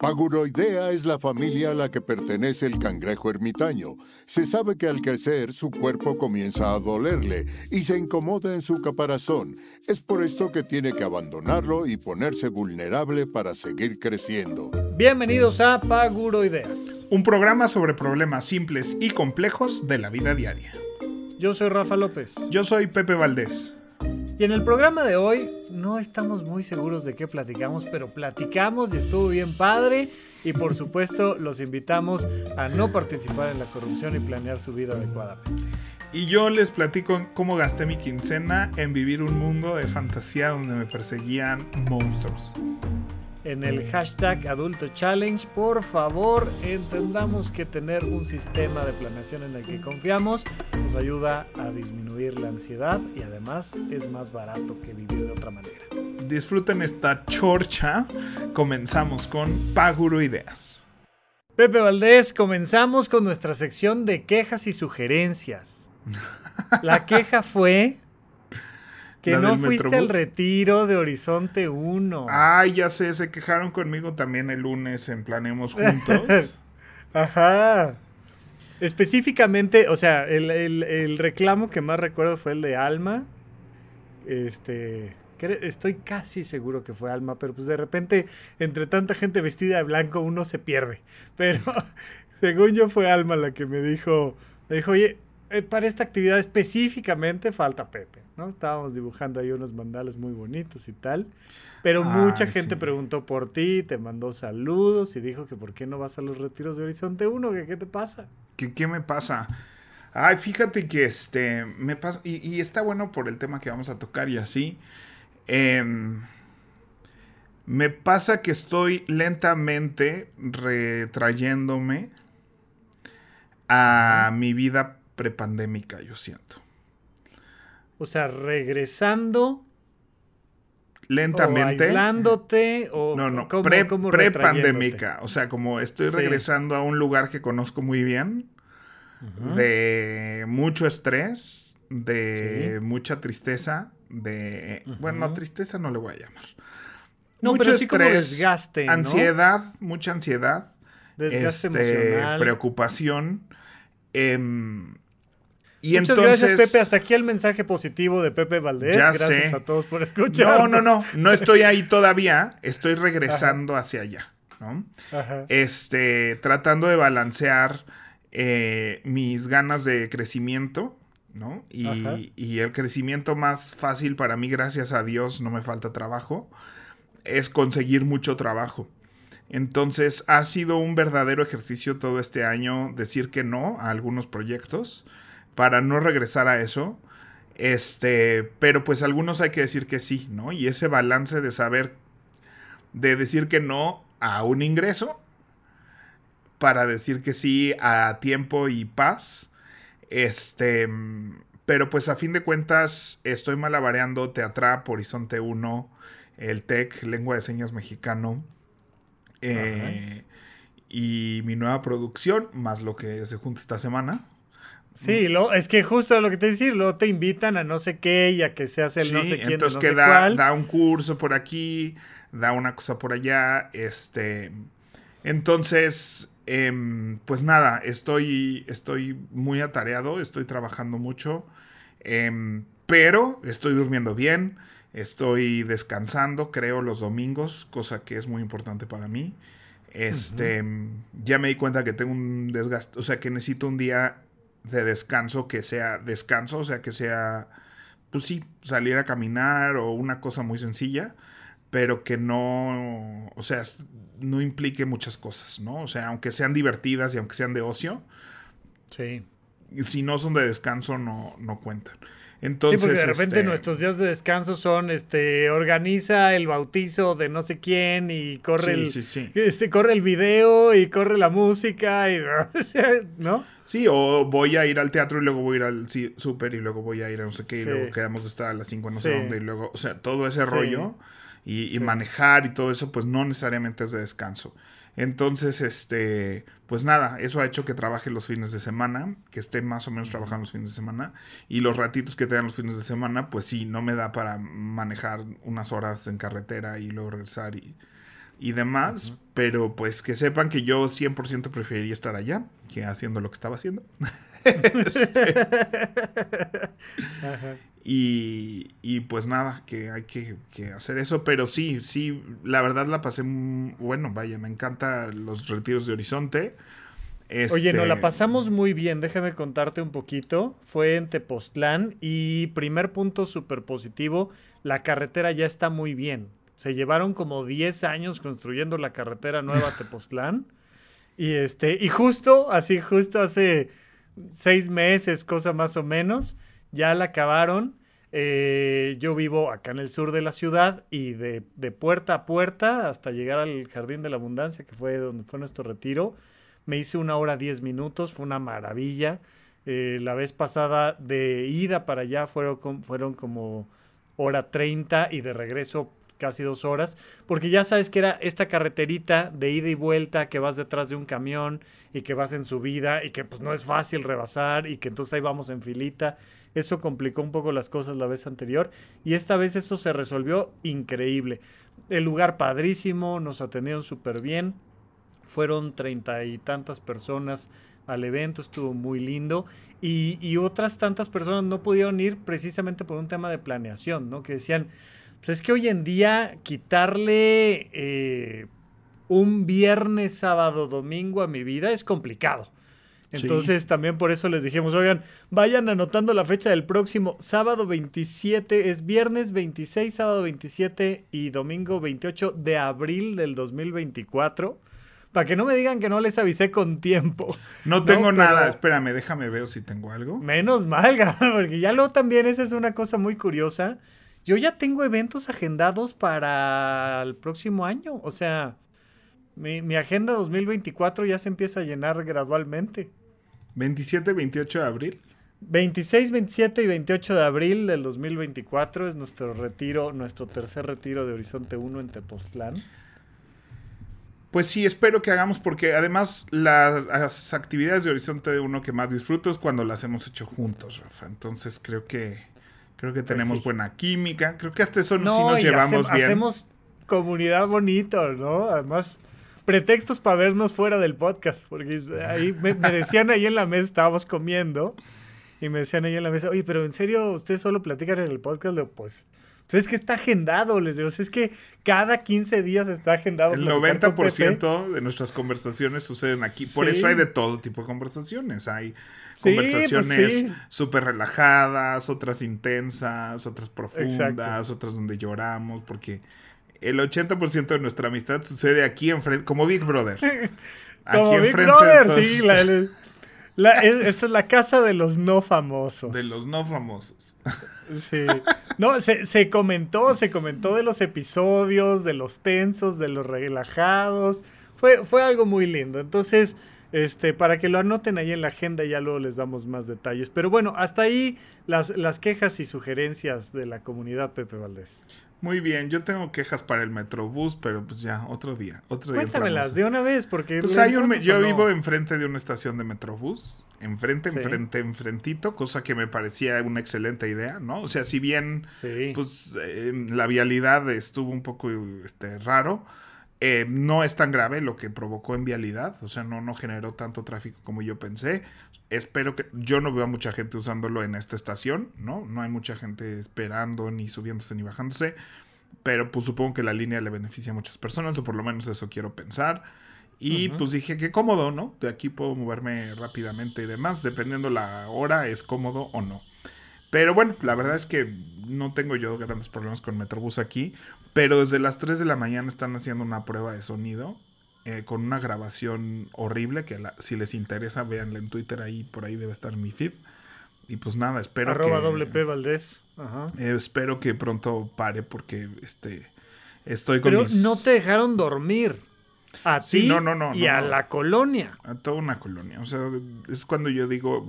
Paguroidea es la familia a la que pertenece el cangrejo ermitaño. Se sabe que al crecer su cuerpo comienza a dolerle y se incomoda en su caparazón. Es por esto que tiene que abandonarlo y ponerse vulnerable para seguir creciendo. Bienvenidos a Paguroideas, un programa sobre problemas simples y complejos de la vida diaria. Yo soy Rafa López. Yo soy Pepe Valdés. Y en el programa de hoy no estamos muy seguros de qué platicamos, pero platicamos y estuvo bien padre. Y por supuesto los invitamos a no participar en la corrupción y planear su vida adecuadamente. Y yo les platico cómo gasté mi quincena en vivir un mundo de fantasía donde me perseguían monstruos en el hashtag Adulto Challenge. Por favor, entendamos que tener un sistema de planeación en el que confiamos nos ayuda a disminuir la ansiedad y además es más barato que vivir de otra manera. Disfruten esta chorcha. Comenzamos con Paguro Ideas. Pepe Valdés, comenzamos con nuestra sección de quejas y sugerencias. La queja fue que no fuiste al retiro de Horizonte 1. Ay, ya sé, se quejaron conmigo también el lunes en Planemos Juntos. Ajá. Específicamente, o sea, el, el, reclamo que más recuerdo fue el de Alma. Este. Estoy casi seguro que fue Alma, pero pues de repente, entre tanta gente vestida de blanco, uno se pierde. Pero según yo, fue Alma la que me dijo. Me dijo, oye, eh, para esta actividad específicamente falta Pepe, ¿no? Estábamos dibujando ahí unos mandales muy bonitos y tal, pero ah, mucha gente preguntó por ti, te mandó saludos y dijo que por qué no vas a los retiros de Horizonte 1, que qué te pasa. ¿Qué, me pasa? Ay, fíjate que este, me pasa, y, está bueno por el tema que vamos a tocar y así. Em, me pasa que estoy lentamente retrayéndome a mi vida prepandémica, yo siento. O sea, regresando lentamente. O o no, no, pre, pandémica prepandémica. O sea, como estoy regresando a un lugar que conozco muy bien, de mucho estrés, de mucha tristeza, de. Bueno, tristeza no le voy a llamar. No, mucho pero sí estrés, como desgaste. Ansiedad, mucha ansiedad. Desgaste este, emocional. Preocupación. Eh, Muchas entonces, gracias, Pepe. Hasta aquí el mensaje positivo de Pepe Valdés. gracias a todos por escuchar. No, no, no. No estoy ahí todavía. Estoy regresando hacia allá. Este, tratando de balancear eh, mis ganas de crecimiento, ¿no? Y, y, el crecimiento más fácil para mí, gracias a Dios, no me falta trabajo, es conseguir mucho trabajo. Entonces, ha sido un verdadero ejercicio todo este año decir que no a algunos proyectos para no regresar a eso. Este, pero pues algunos hay que decir que sí, ¿no? Y ese balance de saber, de decir que no a un ingreso, para decir que sí a tiempo y paz. Este, pero pues a fin de cuentas estoy malabareando teatra Horizonte 1, el TEC, Lengua de Señas Mexicano. Eh, y mi nueva producción, más lo que se junta esta semana. Sí, lo, es que justo lo que te decía, luego te invitan a no sé qué y a que se hace el no sé quién. Entonces da, un curso por aquí, da una cosa por allá. Este. Entonces, em, pues nada, estoy, estoy muy atareado, estoy trabajando mucho, em, pero estoy durmiendo bien, estoy descansando, creo, los domingos, cosa que es muy importante para mí. Este, ya me di cuenta que tengo un desgaste, o sea, que necesito un día de descanso que sea descanso, o sea, que sea, pues sí, salir a caminar o una cosa muy sencilla, pero que no, o sea, no implique muchas cosas, ¿no? O sea, aunque sean divertidas y aunque sean de ocio, sí. si no son de descanso, no, no cuentan. Entonces, de repente este, nuestros días de descanso son, este, organiza el bautizo de no sé quién y corre el, este, corre el video y corre la música y, ¿no? Sí, o voy a ir al teatro y luego voy a ir al súper y luego voy a ir a no sé qué y luego quedamos de estar a las 5 no sé dónde y luego, o sea, todo ese rollo y manejar y todo eso, pues no necesariamente es de descanso. Entonces, este, pues nada, eso ha hecho que trabaje los fines de semana, que esté más o menos trabajando los fines de semana. Y los ratitos que tengan los fines de semana, pues sí, no me da para manejar unas horas en carretera y luego regresar y, demás. Pero pues que sepan que yo 100% preferiría estar allá que haciendo lo que estaba haciendo. Este. Ajá. Y, pues nada, que hay que, hacer eso. Pero sí, sí, la verdad la pasé. bueno, vaya, me encantan los retiros de Horizonte. Oye, no, la este, pasamos muy bien. Déjame contarte un poquito. Fue en Tepoztlán y primer punto súper positivo, la carretera ya está muy bien. Se llevaron como 10 años construyendo la carretera nueva a Tepoztlán. Y, este, y justo, así justo hace seis meses, cosa más o menos, ya la acabaron. Eh, yo vivo acá en el sur de la ciudad y de, puerta a puerta hasta llegar al Jardín de la Abundancia, que fue donde fue nuestro retiro, me hice una hora diez minutos, fue una maravilla. Eh, la vez pasada de ida para allá fueron, fueron como hora treinta y de regreso casi dos horas, porque ya sabes que era esta carreterita de ida y vuelta que vas detrás de un camión y que vas en subida y que pues no es fácil rebasar y que entonces ahí vamos en filita. Eso complicó un poco las cosas la vez anterior y esta vez eso se resolvió increíble. El lugar padrísimo, nos atendieron súper bien, fueron treinta y tantas personas al evento, estuvo muy lindo. Y, y, otras tantas personas no pudieron ir precisamente por un tema de planeación, ¿no? Que decían, sea, pues es que hoy en día quitarle eh, un viernes, sábado, domingo a mi vida es complicado. Entonces también por eso les dijimos, oigan, vayan anotando la fecha del próximo sábado 27, es viernes 26, sábado 27 y domingo 28 de abril del 2024. Para que no me digan que no les avisé con tiempo. No tengo nada, espérame, déjame ver si tengo algo. Menos mal, porque ya luego también esa es una cosa muy curiosa yo ya tengo eventos agendados para el próximo año. O sea, mi, agenda 2024 ya se empieza a llenar gradualmente. 27 28 de abril. 26, 27 y 28 de abril del 2024 es nuestro retiro, nuestro tercer retiro de Horizonte 1 en Tepoztlán. Pues sí, espero que hagamos porque además las, las actividades de Horizonte 1 que más disfruto es cuando las hemos hecho juntos, Rafa. Entonces creo que Creo que pues tenemos buena química. Creo que hasta eso nos llevamos bien. Hacemos comunidad bonito, ¿no? Además, pretextos para vernos fuera del podcast. Porque ahí me, decían ahí en la mesa, estábamos comiendo. Y me decían ahí en la mesa, oye, pero en serio, ¿ustedes solo platican en el podcast? Pues, pues, es que está agendado, les digo, es que cada 15 días está agendado. El 90% de nuestras conversaciones suceden aquí, por eso hay de todo tipo de conversaciones. Hay pues conversaciones súper relajadas, otras intensas, otras profundas, otras donde lloramos, porque el 80% de nuestra amistad sucede aquí enfrente, como Big Brother. como Big Brother, sí. esta es la casa de los no famosos. De los no famosos. Sí. No, se, se comentó, se comentó de los episodios, de los tensos, de los relajados. Fue, fue algo muy lindo. Entonces, este, para que lo anoten ahí en la agenda y ya luego les damos más detalles. Pero bueno, hasta ahí las, las quejas y sugerencias de la comunidad, Pepe Valdés. Muy bien, yo tengo quejas para el Metrobús, pero pues ya, otro día. Otro Cuéntamelas de una vez, porque. Pues yo vivo enfrente de una estación de Metrobús, enfrente, enfrente, enfrentito, cosa que me parecía una excelente idea, ¿no? O sea, si bien pues, eh, la vialidad estuvo un poco este, raro, eh, no es tan grave lo que provocó en vialidad, o sea, no, no generó tanto tráfico como yo pensé. Espero que yo no veo a mucha gente usándolo en esta estación, ¿no? No hay mucha gente esperando, ni subiéndose, ni bajándose, pero pues supongo que la línea le beneficia a muchas personas, o por lo menos eso quiero pensar. Y pues dije, qué cómodo, ¿no? De aquí puedo moverme rápidamente y demás, dependiendo la hora, es cómodo o no. Pero bueno, la verdad es que no tengo yo grandes problemas con Metrobús aquí. Pero desde las 3 de la mañana están haciendo una prueba de sonido eh, con una grabación horrible que si les interesa, véanla en Twitter ahí, por ahí debe estar mi feed. Y pues nada, espero Arroba que... WP Valdés. Ajá. Eh, espero que pronto pare porque este, estoy con Pero no te dejaron dormir. A ti no, no, no, y a la colonia. A toda una colonia. O sea, es cuando yo digo,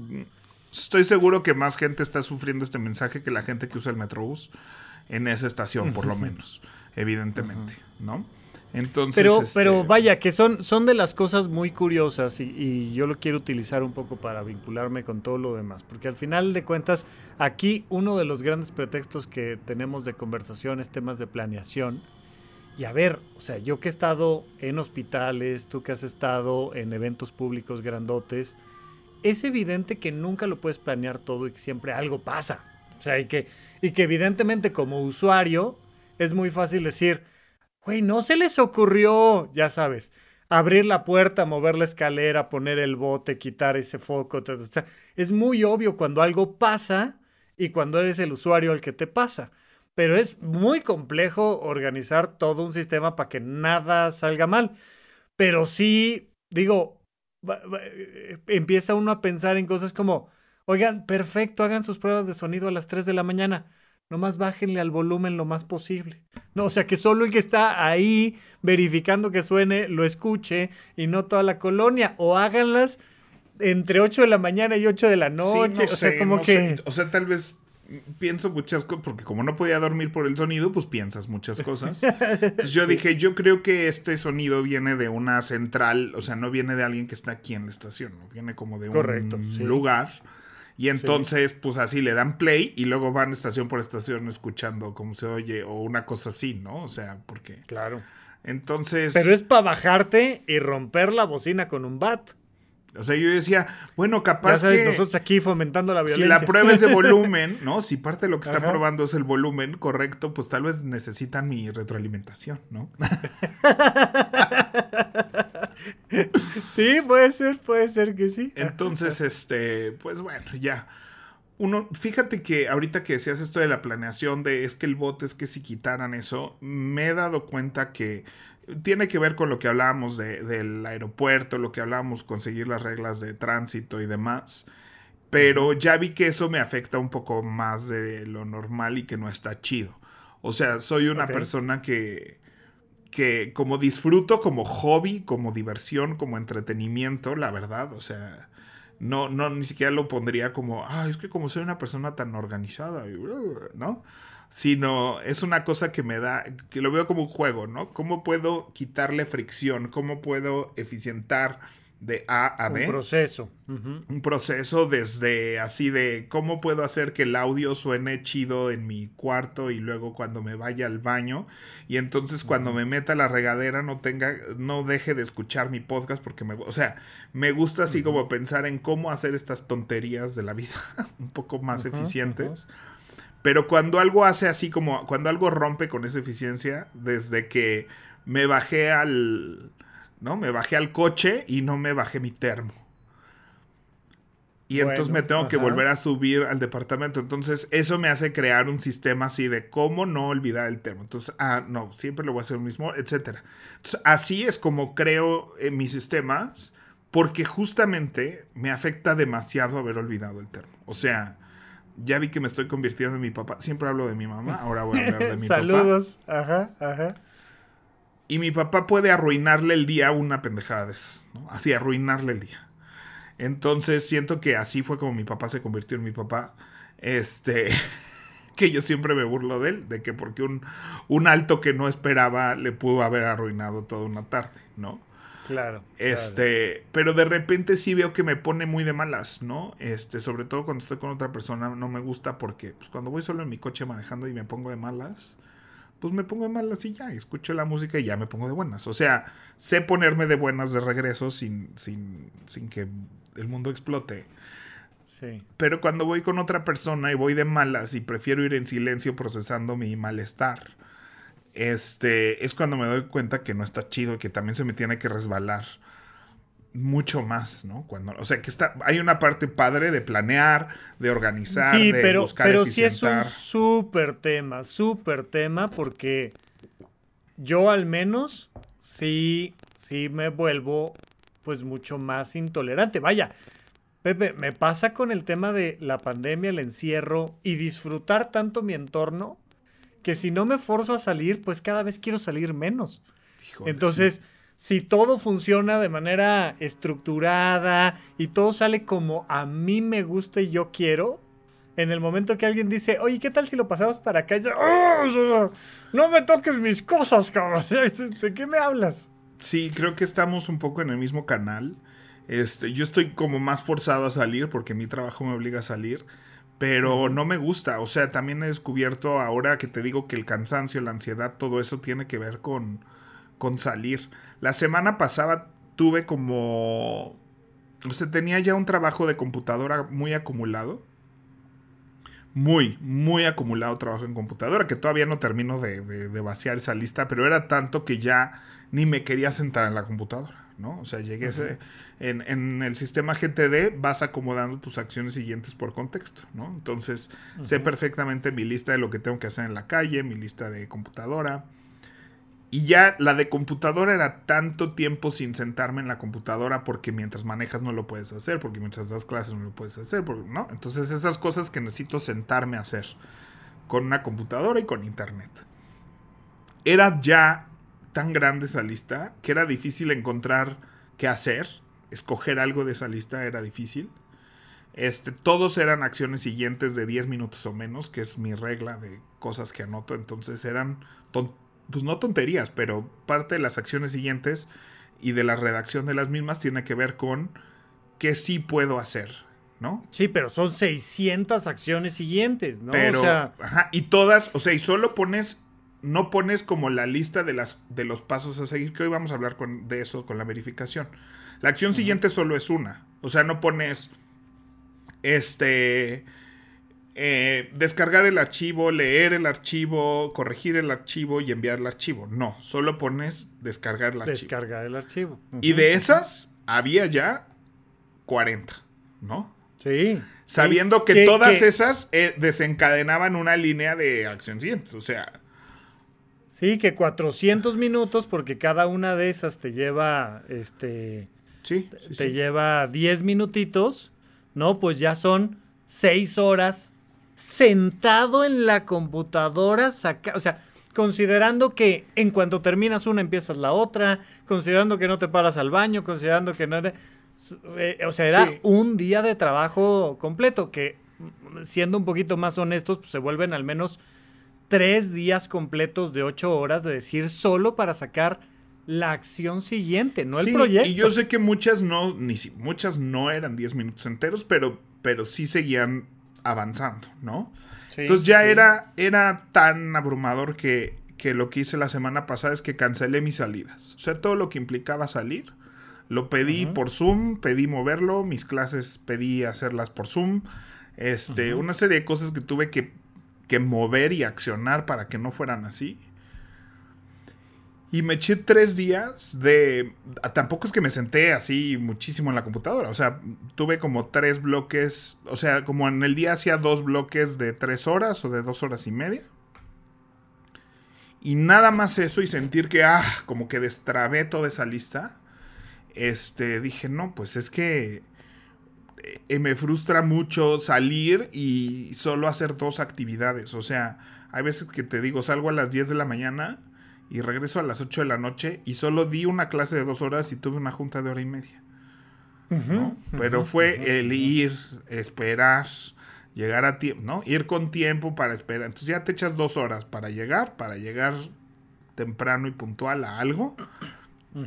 estoy seguro que más gente está sufriendo este mensaje que la gente que usa el Metrobús en esa estación, por lo menos, evidentemente, ¿no? Entonces, pero, este pero vaya, que son, son de las cosas muy curiosas y, y, yo lo quiero utilizar un poco para vincularme con todo lo demás, porque al final de cuentas, aquí uno de los grandes pretextos que tenemos de conversación es temas de planeación. Y a ver, o sea, yo que he estado en hospitales, tú que has estado en eventos públicos grandotes, es evidente que nunca lo puedes planear todo y que siempre algo pasa. O sea, y que, evidentemente como usuario es muy fácil decir, güey, no se les ocurrió, ya sabes, abrir la puerta, mover la escalera, poner el bote, quitar ese foco. es muy obvio cuando algo pasa y cuando eres el usuario al que te pasa. Pero es muy complejo organizar todo un sistema para que nada salga mal. Pero sí, digo, eh, empieza uno a pensar en cosas como, oigan, perfecto, hagan sus pruebas de sonido a las 3 de la mañana. Nomás bájenle al volumen lo más posible. No, o sea, que solo el que está ahí verificando que suene lo escuche y no toda la colonia. O háganlas entre 8 de la mañana y 8 de la noche. o sea, como que. O sea, tal vez pienso muchas cosas, porque como no podía dormir por el sonido, pues piensas muchas cosas. Entonces yo dije, yo creo que este sonido viene de una central, o sea, no viene de alguien que está aquí en la estación, ¿no? viene como de un lugar. Y entonces, pues así le dan play y luego van estación por estación escuchando cómo se oye o una cosa así, ¿no? O sea, porque. Claro. Entonces. Pero es para bajarte y romper la bocina con un bat. O sea, yo decía, bueno, capaz. Ya que nosotros aquí fomentando la violencia. Si la prueba es de volumen, ¿no? Si parte de lo que está probando es el volumen correcto, pues tal vez necesitan mi retroalimentación, ¿no? sí, puede ser, puede ser que sí. Entonces, este, pues bueno, ya uno, fíjate que ahorita que decías esto de la planeación, de es que el bote es que si quitaran eso, me he dado cuenta que tiene que ver con lo que hablábamos del aeropuerto, lo que hablábamos, conseguir las reglas de tránsito y demás. Pero ya vi que eso me afecta un poco más de lo normal y que no está chido. O sea, soy una persona que, que como disfruto, como hobby, como diversión, como entretenimiento, la verdad, o sea, no, no, ni siquiera lo pondría como, ah, es que como soy una persona tan organizada, ¿no? Sino es una cosa que me da, que lo veo como un juego, ¿no? ¿Cómo puedo quitarle fricción? ¿Cómo puedo eficientar? de A a B. Un proceso. Un proceso desde así de cómo puedo hacer que el audio suene chido en mi cuarto y luego cuando me vaya al baño y entonces cuando me meta a la regadera no tenga no deje de escuchar mi podcast porque me, o sea, me gusta así como pensar en cómo hacer estas tonterías de la vida un poco más eficientes. Pero cuando algo hace así como cuando algo rompe con esa eficiencia desde que me bajé al ¿no? Me bajé al coche y no me bajé mi termo. Y entonces me tengo que volver a subir al departamento. Entonces, eso me hace crear un sistema así de cómo no olvidar el termo. Entonces, ah, no, siempre lo voy a hacer lo mismo, etcétera. Entonces, así es como creo en eh, mis sistemas, porque justamente me afecta demasiado haber olvidado el termo. O sea, ya vi que me estoy convirtiendo en mi papá. Siempre hablo de mi mamá, ahora voy a hablar de mi papá. Saludos, ajá, ajá. Y mi papá puede arruinarle el día una pendejada de esas, ¿no? Así, arruinarle el día. Entonces siento que así fue como mi papá se convirtió en mi papá. Este, que yo siempre me burlo de él, de que porque un, un alto que no esperaba le pudo haber arruinado toda una tarde, ¿no? Claro. Este, pero de repente sí veo que me pone muy de malas, ¿no? Este, sobre todo cuando estoy con otra persona no me gusta porque pues, cuando voy solo en mi coche manejando y me pongo de malas, pues me pongo de malas y ya, escucho la música y ya me pongo de buenas. O sea, sé ponerme de buenas de regreso sin, sin, que el mundo explote. Sí. Pero cuando voy con otra persona y voy de malas y prefiero ir en silencio procesando mi malestar, este, es cuando me doy cuenta que no está chido y que también se me tiene que resbalar mucho más, ¿no? Cuando, o sea, que está, hay una parte padre de planear, de organizar, sí, de pero, pero sí es un súper tema, súper tema, porque yo al menos sí, sí me vuelvo pues mucho más intolerante. Vaya, Pepe, me pasa con el tema de la pandemia, el encierro y disfrutar tanto mi entorno que si no me forzo a salir, pues cada vez quiero salir menos. Entonces, si todo funciona de manera estructurada y todo sale como a mí me gusta y yo quiero, en el momento que alguien dice, oye, ¿qué tal si lo pasamos para acá? Oh, no me toques mis cosas, cabrón. ¿De este, qué me hablas? Sí, creo que estamos un poco en el mismo canal. Este, yo estoy como más forzado a salir porque mi trabajo me obliga a salir, pero no me gusta. O sea, también he descubierto ahora que te digo que el cansancio, la ansiedad, todo eso tiene que ver con, con salir. La semana pasada tuve como... O sea, tenía ya un trabajo de computadora muy acumulado. Muy, muy acumulado trabajo en computadora, que todavía no termino de, vaciar esa lista, pero era tanto que ya ni me quería sentar en la computadora. ¿no? O sea, llegué en, el sistema GTD vas acomodando tus acciones siguientes por contexto, ¿no? Entonces, sé perfectamente mi lista de lo que tengo que hacer en la calle, mi lista de computadora, y ya la de computadora era tanto tiempo sin sentarme en la computadora porque mientras manejas no lo puedes hacer, porque mientras das clases no lo puedes hacer, ¿no? Entonces esas cosas que necesito sentarme a hacer con una computadora y con internet. Era ya tan grande esa lista que era difícil encontrar qué hacer, escoger algo de esa lista era difícil. Este, todos eran acciones siguientes de 10 minutos o menos, que es mi regla de cosas que anoto. Entonces eran tontos pues no tonterías, pero parte de las acciones siguientes y de la redacción de las mismas tiene que ver con qué sí puedo hacer, ¿no? Sí, pero son 600 acciones siguientes, ¿no? Pero, o sea... ajá, y todas, o sea, y solo pones, no pones como la lista de, las, de los pasos a seguir, que hoy vamos a hablar de eso con la verificación. La acción siguiente solo es una, o sea, no pones, este, eh, descargar el archivo, leer el archivo, corregir el archivo y enviar el archivo. No, solo pones descargar el archivo. Descargar el archivo. Y de esas había ya 40, ¿no? Sí. Sabiendo que todas esas eh, desencadenaban una línea de acción siguiente, o sea... Sí, que 400 minutos porque cada una de esas te lleva, este... Sí, te lleva 10 minutitos, ¿no? Pues ya son 6 horas sentado en la computadora, o sea, considerando que en cuanto terminas una empiezas la otra, considerando que no te paras al baño, considerando que no... Eh, eh, o sea, era un día de trabajo completo, que mm, siendo un poquito más honestos, pues, se vuelven al menos tres días completos de ocho horas de decir solo para sacar la acción siguiente, no el proyecto. Y yo sé que muchas no, ni muchas no eran diez minutos enteros, pero, pero sí seguían avanzando, ¿no? Entonces ya era, era tan abrumador que, lo que hice la semana pasada es que cancelé mis salidas. O sea, todo lo que implicaba salir, lo pedí por Zoom, pedí moverlo, mis clases pedí hacerlas por Zoom, este, una serie de cosas que tuve que, que mover y accionar para que no fueran así. Y me eché tres días de... Tampoco es que me senté así muchísimo en la computadora. O sea, tuve como tres bloques. O sea, como en el día hacía dos bloques de tres horas o de dos horas y media. Y nada más eso y sentir que, ah, como que destrabé toda esa lista. Este, dije, no, pues es que eh, me frustra mucho salir y solo hacer dos actividades. O sea, hay veces que te digo, salgo a las 10 de la mañana y regreso a las 8 de la noche y solo di una clase de dos horas y tuve una junta de hora y media. Pero fue el ir, esperar, llegar a tiempo, ¿no? Ir con tiempo para esperar. Entonces ya te echas dos horas para llegar, para llegar temprano y puntual a algo.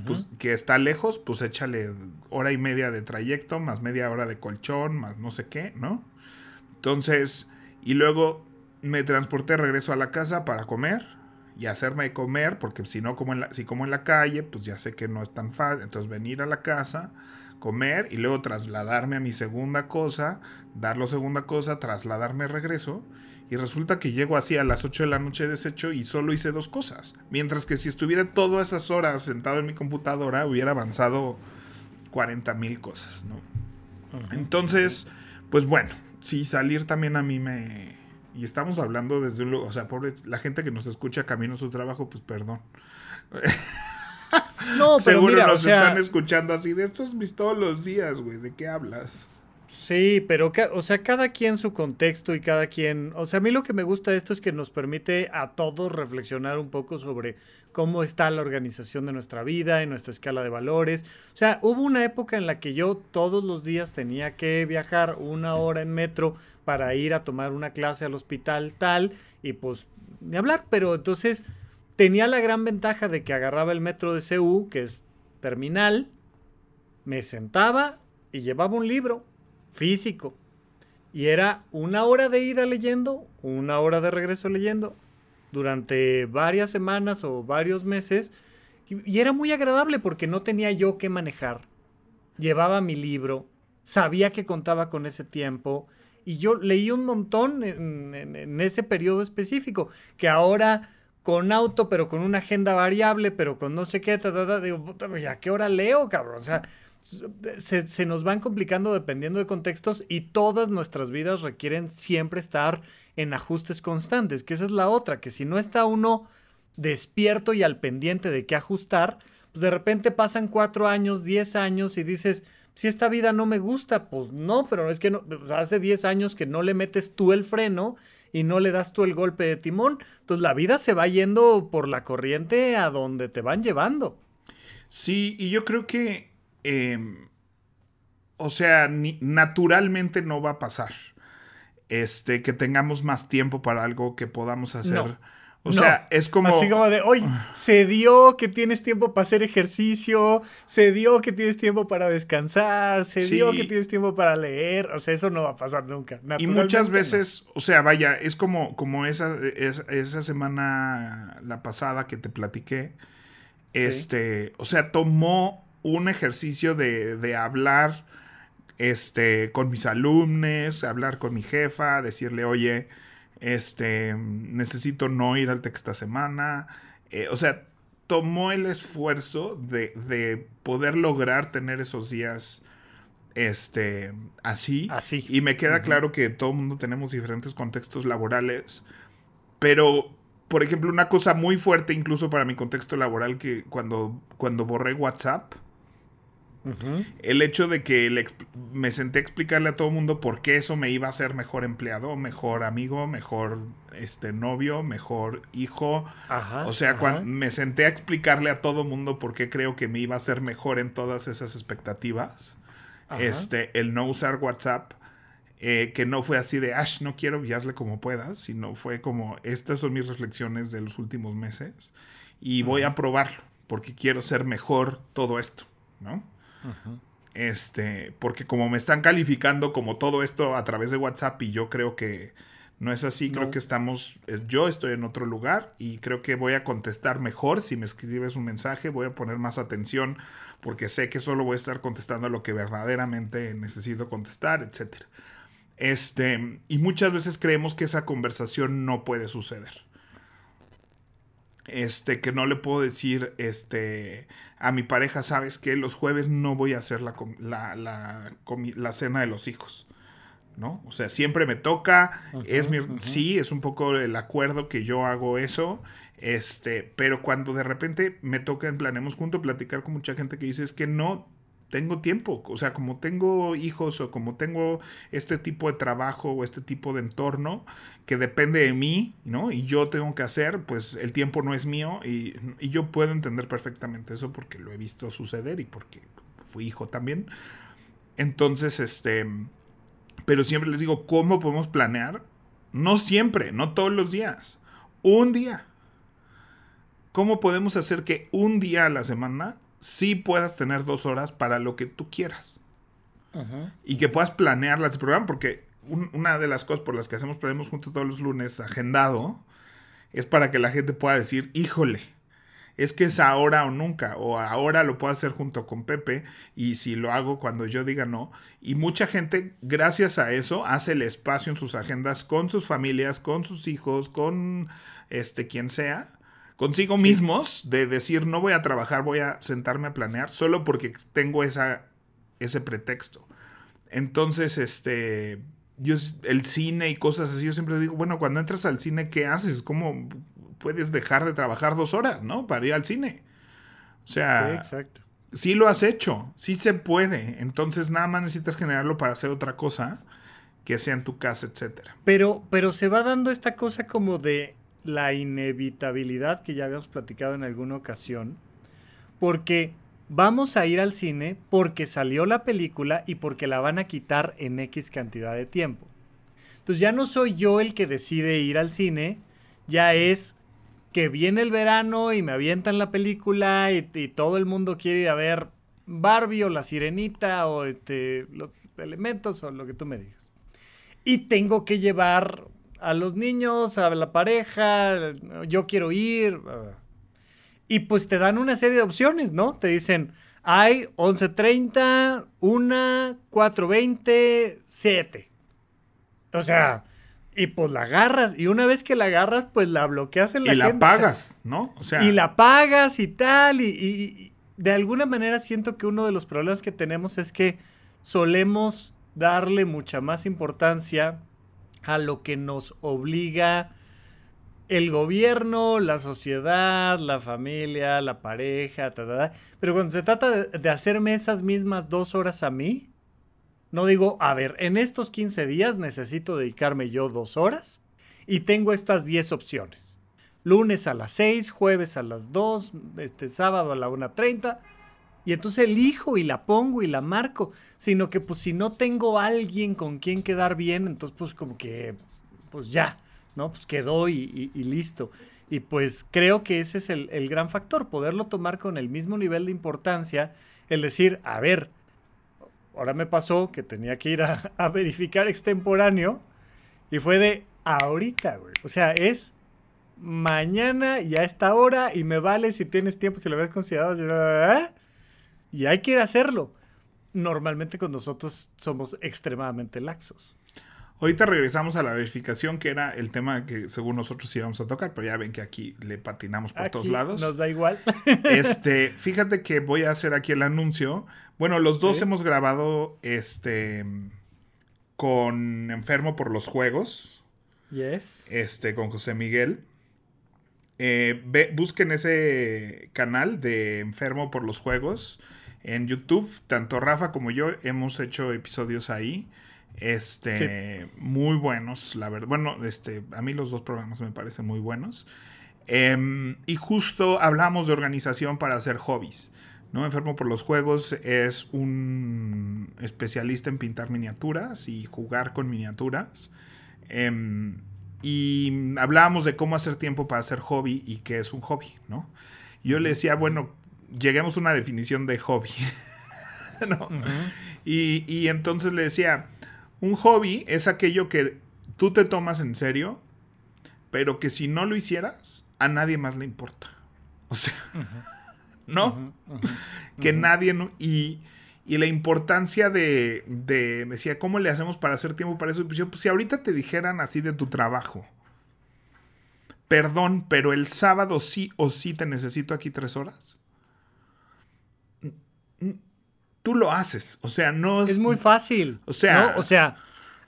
Pues, que está lejos, pues échale hora y media de trayecto, más media hora de colchón, más no sé qué, ¿no? Entonces, y luego me transporté regreso a la casa para comer, y hacerme comer, porque si no como en la, si como en la calle, pues ya sé que no es tan fácil. Entonces venir a la casa, comer y luego trasladarme a mi segunda cosa, dar segunda cosa, trasladarme regreso. Y resulta que llego así a las 8 de la noche deshecho y solo hice dos cosas. Mientras que si estuviera todas esas horas sentado en mi computadora, hubiera avanzado 40 mil cosas, ¿no? Entonces, pues bueno, sí, salir también a mí me, y estamos hablando desde un lugar, o sea, pobre, la gente que nos escucha camino a su trabajo, pues perdón. No, pero Seguro mira, nos están escuchando así de estos mis todos los días, güey, ¿de qué hablas? Sí, pero, o sea, cada quien su contexto y cada quien, o sea, a mí lo que me gusta de esto es que nos permite a todos reflexionar un poco sobre cómo está la organización de nuestra vida, y nuestra escala de valores. O sea, hubo una época en la que yo todos los días tenía que viajar una hora en metro para ir a tomar una clase al hospital tal y pues ni hablar, pero entonces tenía la gran ventaja de que agarraba el metro de CU, que es terminal, me sentaba y llevaba un libro físico. Y era una hora de ida leyendo, una hora de regreso leyendo, durante varias semanas o varios meses. Y era muy agradable porque no tenía yo que manejar. Llevaba mi libro, sabía que contaba con ese tiempo. Y yo leí un montón en, ese periodo específico, que ahora con auto, pero con una agenda variable, pero con no sé qué, qué hora leo, cabrón? O sea, se, nos van complicando dependiendo de contextos y todas nuestras vidas requieren siempre estar en ajustes constantes, que esa es la otra, que si no está uno despierto y al pendiente de qué ajustar, pues de repente pasan cuatro años, diez años y dices, si esta vida no me gusta, pues no, pero es que pues hace diez años que no le metes tú el freno y no le das tú el golpe de timón. Entonces la vida se va yendo por la corriente a donde te van llevando. Sí, y yo creo que Em, o sea, naturalmente no va a pasar. Este, que tengamos más tiempo para algo que podamos hacer. O sea, es como. Así como de, hoy se dio que tienes tiempo para hacer ejercicio, se dio que tienes tiempo para descansar, se dio que tienes tiempo para leer. O sea, eso no va a pasar nunca. Y muchas veces, o sea, vaya, es como, como esa, esa, semana, la pasada que te platiqué. Este, o sea, tomó un ejercicio de, hablar este, con mis alumnos, hablar con mi jefa, decirle, oye, este, necesito no ir al texto esta semana. Eh, o sea, tomó el esfuerzo de, poder lograr tener esos días este, así. Así. Y me queda claro que todo el mundo tenemos diferentes contextos laborales, pero... Por ejemplo, una cosa muy fuerte incluso para mi contexto laboral que cuando, cuando borré WhatsApp, el hecho de que me senté a explicarle a todo el mundo por qué eso me iba a ser mejor empleado, mejor amigo, mejor este, novio, mejor hijo. o sea, me senté a explicarle a todo el mundo por qué creo que me iba a ser mejor en todas esas expectativas. Este, el no usar WhatsApp. Eh, que no fue así de, Ash, no quiero, y hazle como puedas, sino fue como, estas son mis reflexiones de los últimos meses y voy a probarlo porque quiero ser mejor todo esto, ¿no? Este, porque como me están calificando como todo esto a través de WhatsApp y yo creo que no es así, creo que estamos, yo estoy en otro lugar y creo que voy a contestar mejor si me escribes un mensaje, voy a poner más atención porque sé que solo voy a estar contestando lo que verdaderamente necesito contestar, etc. Este, y muchas veces creemos que esa conversación no puede suceder. Este, que no le puedo decir, este, a mi pareja, sabes que los jueves no voy a hacer la, la, la, cena de los hijos. ¿No? O sea, siempre me toca. es mi, Sí, es un poco el acuerdo que yo hago eso. Este, pero cuando de repente me toca en Planemos Junto platicar con mucha gente que dice es que no tengo tiempo, o sea, como tengo hijos o como tengo este tipo de trabajo o este tipo de entorno que depende de mí, ¿no? Y yo tengo que hacer, pues el tiempo no es mío y, yo puedo entender perfectamente eso porque lo he visto suceder y porque fui hijo también. Entonces, este, pero siempre les digo, ¿cómo podemos planear? No siempre, no todos los días, un día. ¿Cómo podemos hacer que un día a la semana sí puedas tener dos horas para lo que tú quieras. Y que puedas planearlas las programa, porque una de las cosas por las que hacemos planes juntos todos los lunes agendado es para que la gente pueda decir, híjole, es que es ahora o nunca, o ahora lo puedo hacer junto con Pepe, y si lo hago cuando yo diga no. Y mucha gente, gracias a eso, hace el espacio en sus agendas con sus familias, con sus hijos, con este quien sea, consigo mismos de decir no voy a trabajar, voy a sentarme a planear solo porque tengo esa, ese pretexto. Entonces, este, yo, el cine y cosas así, yo siempre digo, bueno, cuando entras al cine, ¿qué haces? ¿Cómo puedes dejar de trabajar dos horas, no? Para ir al cine. O sea, sí, exacto. sí lo has hecho, sí se puede. Entonces, nada más necesitas generarlo para hacer otra cosa que sea en tu casa, etcétera. Pero, pero se va dando esta cosa como de la inevitabilidad que ya habíamos platicado en alguna ocasión, porque vamos a ir al cine porque salió la película y porque la van a quitar en X cantidad de tiempo. Entonces ya no soy yo el que decide ir al cine, ya es que viene el verano y me avientan la película y, todo el mundo quiere ir a ver Barbie o La Sirenita o este, los elementos o lo que tú me digas. Y tengo que llevar a los niños, a la pareja, yo quiero ir. Y pues te dan una serie de opciones, ¿no? Te dicen, hay 11.30, 1, 4.20, 7. O sea, y pues la agarras. Y una vez que la agarras, pues la bloqueas en la Y la pagas, ¿no? O sea. Y la pagas y tal. y, de alguna manera siento que uno de los problemas que tenemos es que solemos darle mucha más importancia a lo que nos obliga el gobierno, la sociedad, la familia, la pareja, pero cuando se trata de, hacerme esas mismas dos horas a mí, no digo, a ver, en estos 15 días necesito dedicarme yo dos horas y tengo estas 10 opciones. Lunes a las 6, jueves a las 2, este, sábado a la 1.30 y entonces elijo y la pongo y la marco, sino que pues si no tengo alguien con quien quedar bien, entonces pues como que, pues ya, ¿no? Pues quedó y, listo. Y pues creo que ese es el, el, gran factor, poderlo tomar con el mismo nivel de importancia, el decir, a ver, ahora me pasó que tenía que ir a, verificar extemporáneo y fue de ahorita, güey. O sea, es mañana ya a esta hora y me vale si tienes tiempo, si lo habías considerado. ¿eh? y hay que hacerlo. Normalmente con nosotros somos extremadamente laxos. Ahorita regresamos a la verificación, que era el tema que según nosotros íbamos a tocar, pero ya ven que aquí le patinamos por todos lados. Nos da igual. Este, fíjate que voy a hacer aquí el anuncio. Bueno, los dos hemos grabado este con Enfermo por los Juegos. Yes. Este, con José Miguel. Eh, busquen ese canal de Enfermo por los Juegos en YouTube. Tanto Rafa como yo hemos hecho episodios ahí. Este, muy buenos, la verdad. Bueno, este, a mí los dos programas me parecen muy buenos. Em, y justo hablamos de organización para hacer hobbies. ¿no? Enfermo por los juegos es un especialista en pintar miniaturas y jugar con miniaturas. Em, y hablábamos de cómo hacer tiempo para hacer hobby y qué es un hobby, ¿no? Yo le decía, bueno, lleguemos a una definición de hobby. ¿no? y, entonces le decía, un hobby es aquello que tú te tomas en serio, pero que si no lo hicieras, a nadie más le importa. O sea, ¿no? Que nadie... y, la importancia de, Me decía, ¿cómo le hacemos para hacer tiempo para eso? Pues yo, pues si ahorita te dijeran así de tu trabajo, perdón, pero el sábado sí o sí te necesito aquí tres horas tú lo haces. O sea, no es. Es muy fácil. O sea. O sea,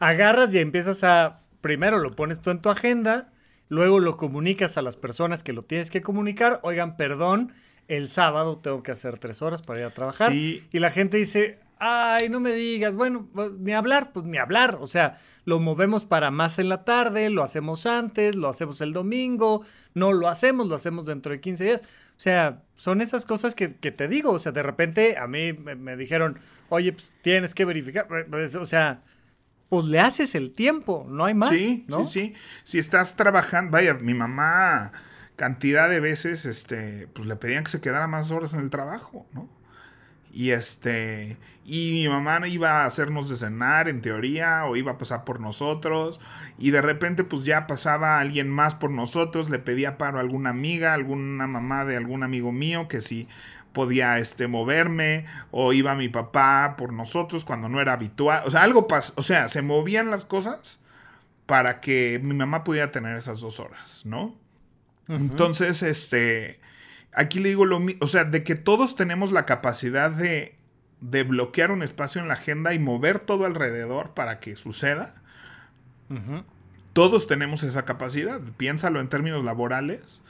agarras y empiezas a. Primero lo pones tú en tu agenda, luego lo comunicas a las personas que lo tienes que comunicar. Oigan, perdón, el sábado tengo que hacer tres horas para ir a trabajar. Y la gente dice, ay, no me digas, bueno, pues, ni hablar, pues ni hablar. O sea, lo movemos para más en la tarde, lo hacemos antes, lo hacemos el domingo, no lo hacemos, lo hacemos dentro de 15 días. O sea, son esas cosas que, que te digo. O sea, de repente a mí me, dijeron, oye, pues, tienes que verificar. Eh, pues, o sea, pues le haces el tiempo, no hay más. Sí, ¿no? sí, sí. Si estás trabajando, vaya, mi mamá cantidad de veces, este, pues le pedían que se quedara más horas en el trabajo, ¿no? Y este. Y mi mamá no iba a hacernos de cenar, en teoría, o iba a pasar por nosotros. Y de repente, pues ya pasaba alguien más por nosotros. Le pedía paro a alguna amiga, alguna mamá de algún amigo mío que sí podía este, moverme. O iba mi papá por nosotros cuando no era habitual. O sea, algo pasó. O sea, se movían las cosas para que mi mamá pudiera tener esas dos horas, ¿no? Entonces, este Aquí le digo lo mismo, o sea, de que todos tenemos la capacidad de, bloquear un espacio en la agenda y mover todo alrededor para que suceda. Todos tenemos esa capacidad. Piénsalo en términos laborales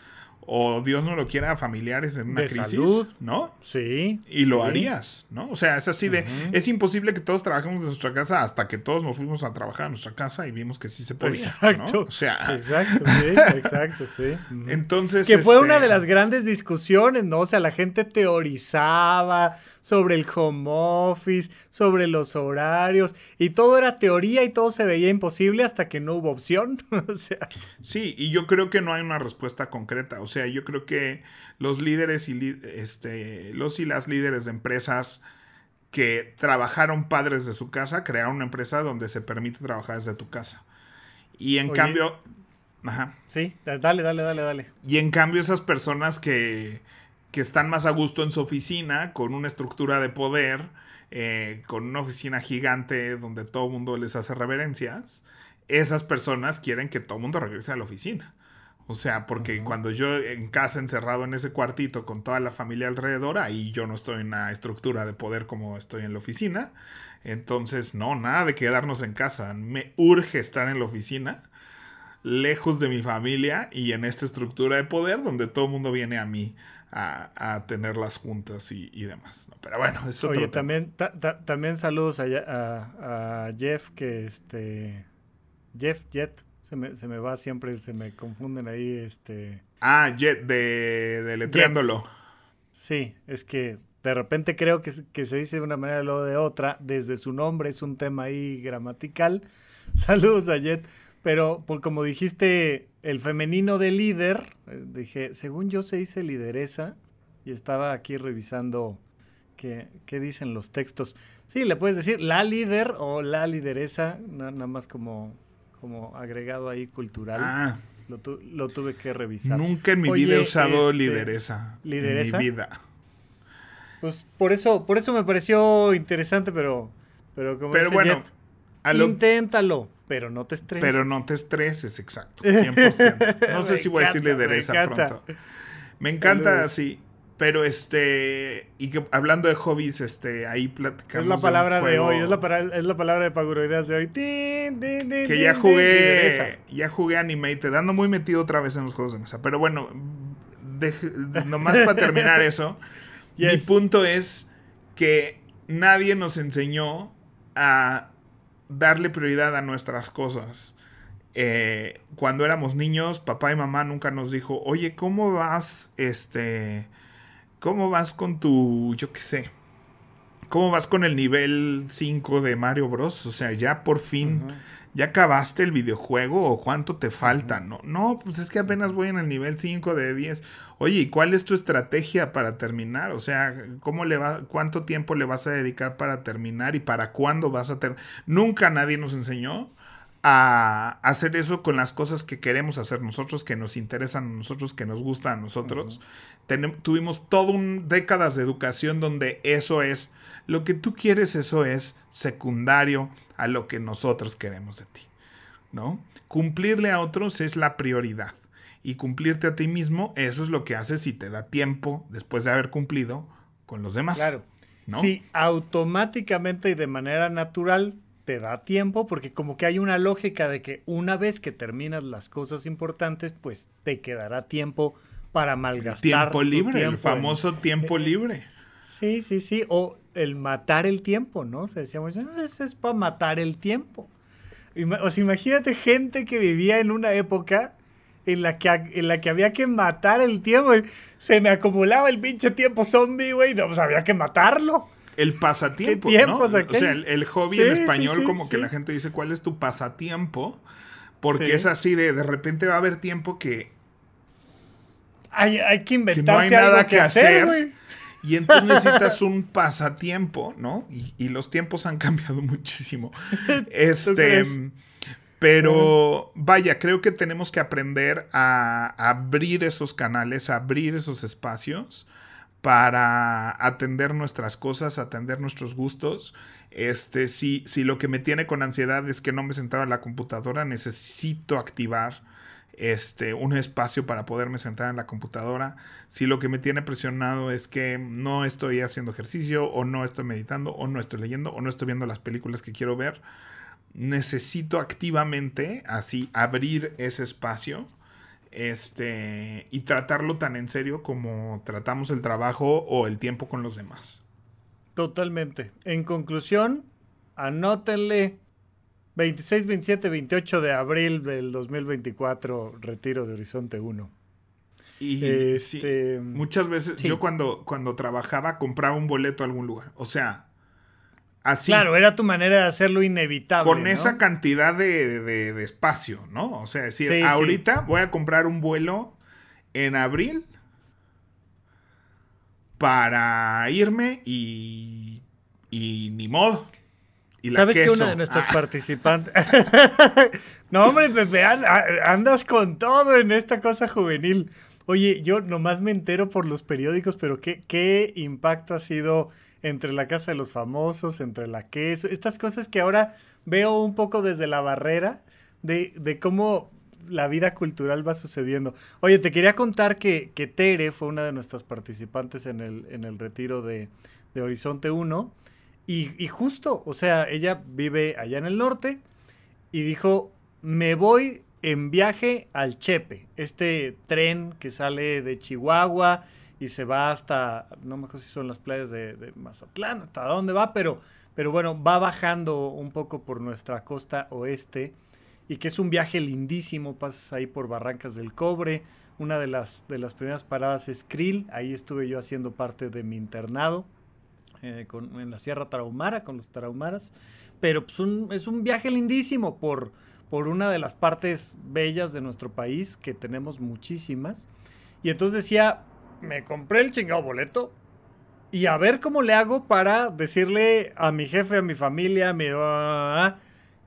o Dios no lo quiera, familiares en una crisis, salud. ¿no? Sí. Y lo harías, ¿no? O sea, es así de, es imposible que todos trabajemos en nuestra casa hasta que todos nos fuimos a trabajar a nuestra casa y vimos que sí se podía. Exacto. O sea. Exacto, sí, exacto, sí. Entonces. Que fue una de este las grandes discusiones, ¿no? O sea, la gente teorizaba sobre el home office, sobre los horarios, y todo era teoría y todo se veía imposible hasta que no hubo opción. sea. Sí, y yo creo que no hay una respuesta concreta. O sea, yo creo que los líderes y este, los y las líderes de empresas que trabajaron padres de su casa, crearon una empresa donde se permite trabajar desde tu casa. Y en cambio, Ajá. Sí, dale, dale, dale, dale. Y en cambio esas personas que que están más a gusto en su oficina, con una estructura de poder, eh, con una oficina gigante donde todo el mundo les hace reverencias, esas personas quieren que todo el mundo regrese a la oficina. O sea, porque cuando yo en casa encerrado en ese cuartito con toda la familia alrededor, ahí yo no estoy en una estructura de poder como estoy en la oficina. Entonces, no, nada de quedarnos en casa. Me urge estar en la oficina, lejos de mi familia y en esta estructura de poder donde todo el mundo viene a mí a, a tener las juntas y, demás. Pero bueno, eso Oye, también, también saludos a, Jeff, que este. Jeff Jet, se me, se me, va siempre, se me confunden ahí. este Ah, Jet, de, de Sí, es que de repente creo que, que, se dice de una manera o de otra, desde su nombre es un tema ahí gramatical. Saludos a Jet. Pero por, pues, como dijiste, el femenino de líder, eh, dije, según yo se dice lideresa, y estaba aquí revisando qué, dicen los textos. Sí, le puedes decir la líder o la lideresa, nada más como, como agregado ahí cultural. Ah. Lo, tuve que revisar. Nunca en mi vida he usado este, lideresa. mi vida. Pues por eso, por eso me pareció interesante, pero, pero como pero bueno, inténtalo. Pero no te estreses. Pero no te estreses, exacto. 100%. No sé si voy a decirle dereza pronto. Me encanta, así, Pero este, y que hablando de hobbies, este, ahí platicamos. Es la palabra de, hoy, es la, es la palabra de Paguroideas de hoy. que ya jugué, ya jugué Animated, dando muy metido otra vez en los juegos de mesa. Pero bueno, nomás para terminar eso, mi punto es que nadie nos enseñó a darle prioridad a nuestras cosas. Eh, cuando éramos niños, papá y mamá nunca nos dijo, oye, ¿cómo vas, este, cómo vas con tu, yo qué sé, cómo vas con el nivel 5 de Mario Bros? O sea, ya por fin ¿ya acabaste el videojuego o cuánto te falta? No, no, pues es que apenas voy en el nivel 5 de 10. Oye, ¿y cuál es tu estrategia para terminar? O sea, ¿cómo le va, ¿cuánto tiempo le vas a dedicar para terminar y para cuándo vas a terminar? Nunca nadie nos enseñó a hacer eso con las cosas que queremos hacer nosotros, que nos interesan a nosotros, que nos gusta a nosotros. tuvimos todo un décadas de educación donde eso es, lo que tú quieres, eso es secundario a lo que nosotros queremos de ti, ¿no? Cumplirle a otros es la prioridad y cumplirte a ti mismo, eso es lo que haces si te da tiempo después de haber cumplido con los demás. Claro. Si automáticamente y de manera natural te da tiempo porque como que hay una lógica de que una vez que terminas las cosas importantes, pues te quedará tiempo para malgastar. Tiempo libre, tiempo el famoso tiempo eh, libre. Sí, sí, sí, o el matar el tiempo, ¿no? Se decía ah, eso es para matar el tiempo. O sea, imagínate gente que vivía en una época en la que, en la que había que matar el tiempo. Se me acumulaba el pinche tiempo zombie, güey, no, pues había que matarlo el pasatiempo. ¿no? O sea, el, hobby en español, como que la gente dice, ¿cuál es tu pasatiempo? Porque es así de, de repente va a haber tiempo que. Hay, que inventarse no hay nada algo que, hacer. y entonces necesitas un pasatiempo, ¿no? Y, los tiempos han cambiado muchísimo. Este. Pero vaya, creo que tenemos que aprender a abrir esos canales, a abrir esos espacios para atender nuestras cosas, atender nuestros gustos. Este, si, si lo que me tiene con ansiedad es que no me sentaba en la computadora, necesito activar este, un espacio para poderme sentar en la computadora. Si lo que me tiene presionado es que no estoy haciendo ejercicio o no estoy meditando o no estoy leyendo o no estoy viendo las películas que quiero ver, necesito activamente así abrir ese espacio este, y tratarlo tan en serio como tratamos el trabajo o el tiempo con los demás. Totalmente. En conclusión, anótenle 26, 27, 28 de abril del 2024, retiro de Horizonte 1. Y este, muchas veces yo cuando, cuando trabajaba compraba un boleto a algún lugar. O sea, Claro, era tu manera de hacerlo inevitable. Con esa cantidad de, espacio, ¿no? O sea, decir, ahorita voy a comprar un vuelo en abril para irme y, y ni modo. Y la ¿Sabes que una de nuestras ah. participantes... no, hombre, Pepe, andas con todo en esta cosa juvenil. Oye, yo nomás me entero por los periódicos, pero qué, qué impacto ha sido entre la casa de los famosos, entre la queso, estas cosas que ahora veo un poco desde la barrera de, cómo la vida cultural va sucediendo. Oye, te quería contar que, que Tere fue una de nuestras participantes en el, en el retiro de, Horizonte 1 y, y justo, o sea, ella vive allá en el norte y dijo, me voy en viaje al Chepe, este tren que sale de Chihuahua y se va hasta, no me acuerdo si son las playas de, Mazatlán, hasta dónde va, pero, pero bueno, va bajando un poco por nuestra costa oeste y que es un viaje lindísimo, pasas ahí por Barrancas del Cobre, una de las, de las primeras paradas es Krill, ahí estuve yo haciendo parte de mi internado eh, en la Sierra Tarahumara, con los Tarahumaras, pero pues es un viaje lindísimo por, por una de las partes bellas de nuestro país, que tenemos muchísimas. Y entonces decía, me compré el chingado boleto y a ver cómo le hago para decirle a mi jefe, a mi familia, a mi...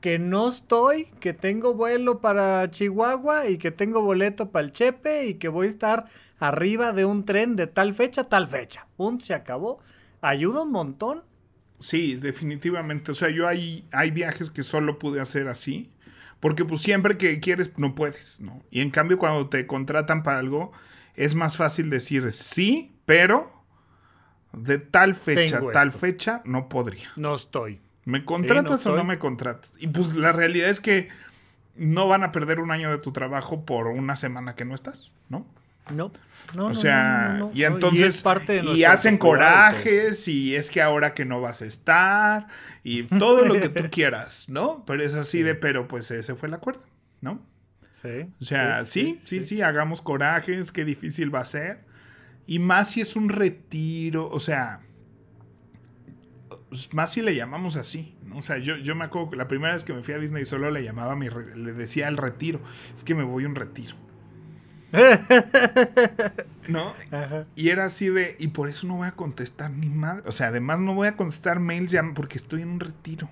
Que no estoy, que tengo vuelo para Chihuahua y que tengo boleto para el Chepe y que voy a estar arriba de un tren de tal fecha, tal fecha. Un se acabó. Ayuda un montón. Sí, definitivamente. O sea, yo hay, hay viajes que solo pude hacer así. Porque pues siempre que quieres no puedes, ¿no? Y en cambio cuando te contratan para algo, es más fácil decir sí, pero de tal fecha, tal fecha, no podría. No estoy. ¿Me contratas no o no me contratas? Y pues la realidad es que no van a perder un año de tu trabajo por una semana que no estás, ¿no? No, no. O sea, y entonces. Y, hacen corajes, y es que ahora que no vas a estar, y todo lo que tú quieras, ¿no? Pero es así de, pero pues ese fue el acuerdo, ¿no? O sea, sí, sí, sí, hagamos hagamos corajes, qué difícil va a ser. Y más si es un retiro, o sea, pues, más si le llamamos así. O sea, yo, yo me acuerdo que la primera vez que me fui a Disney solo le llamaba, le decía el retiro. Es que me voy a un retiro. ¿No? Y era así de, y por eso no voy a contestar ni madre. O sea, además no voy a contestar mails ya porque estoy en un retiro.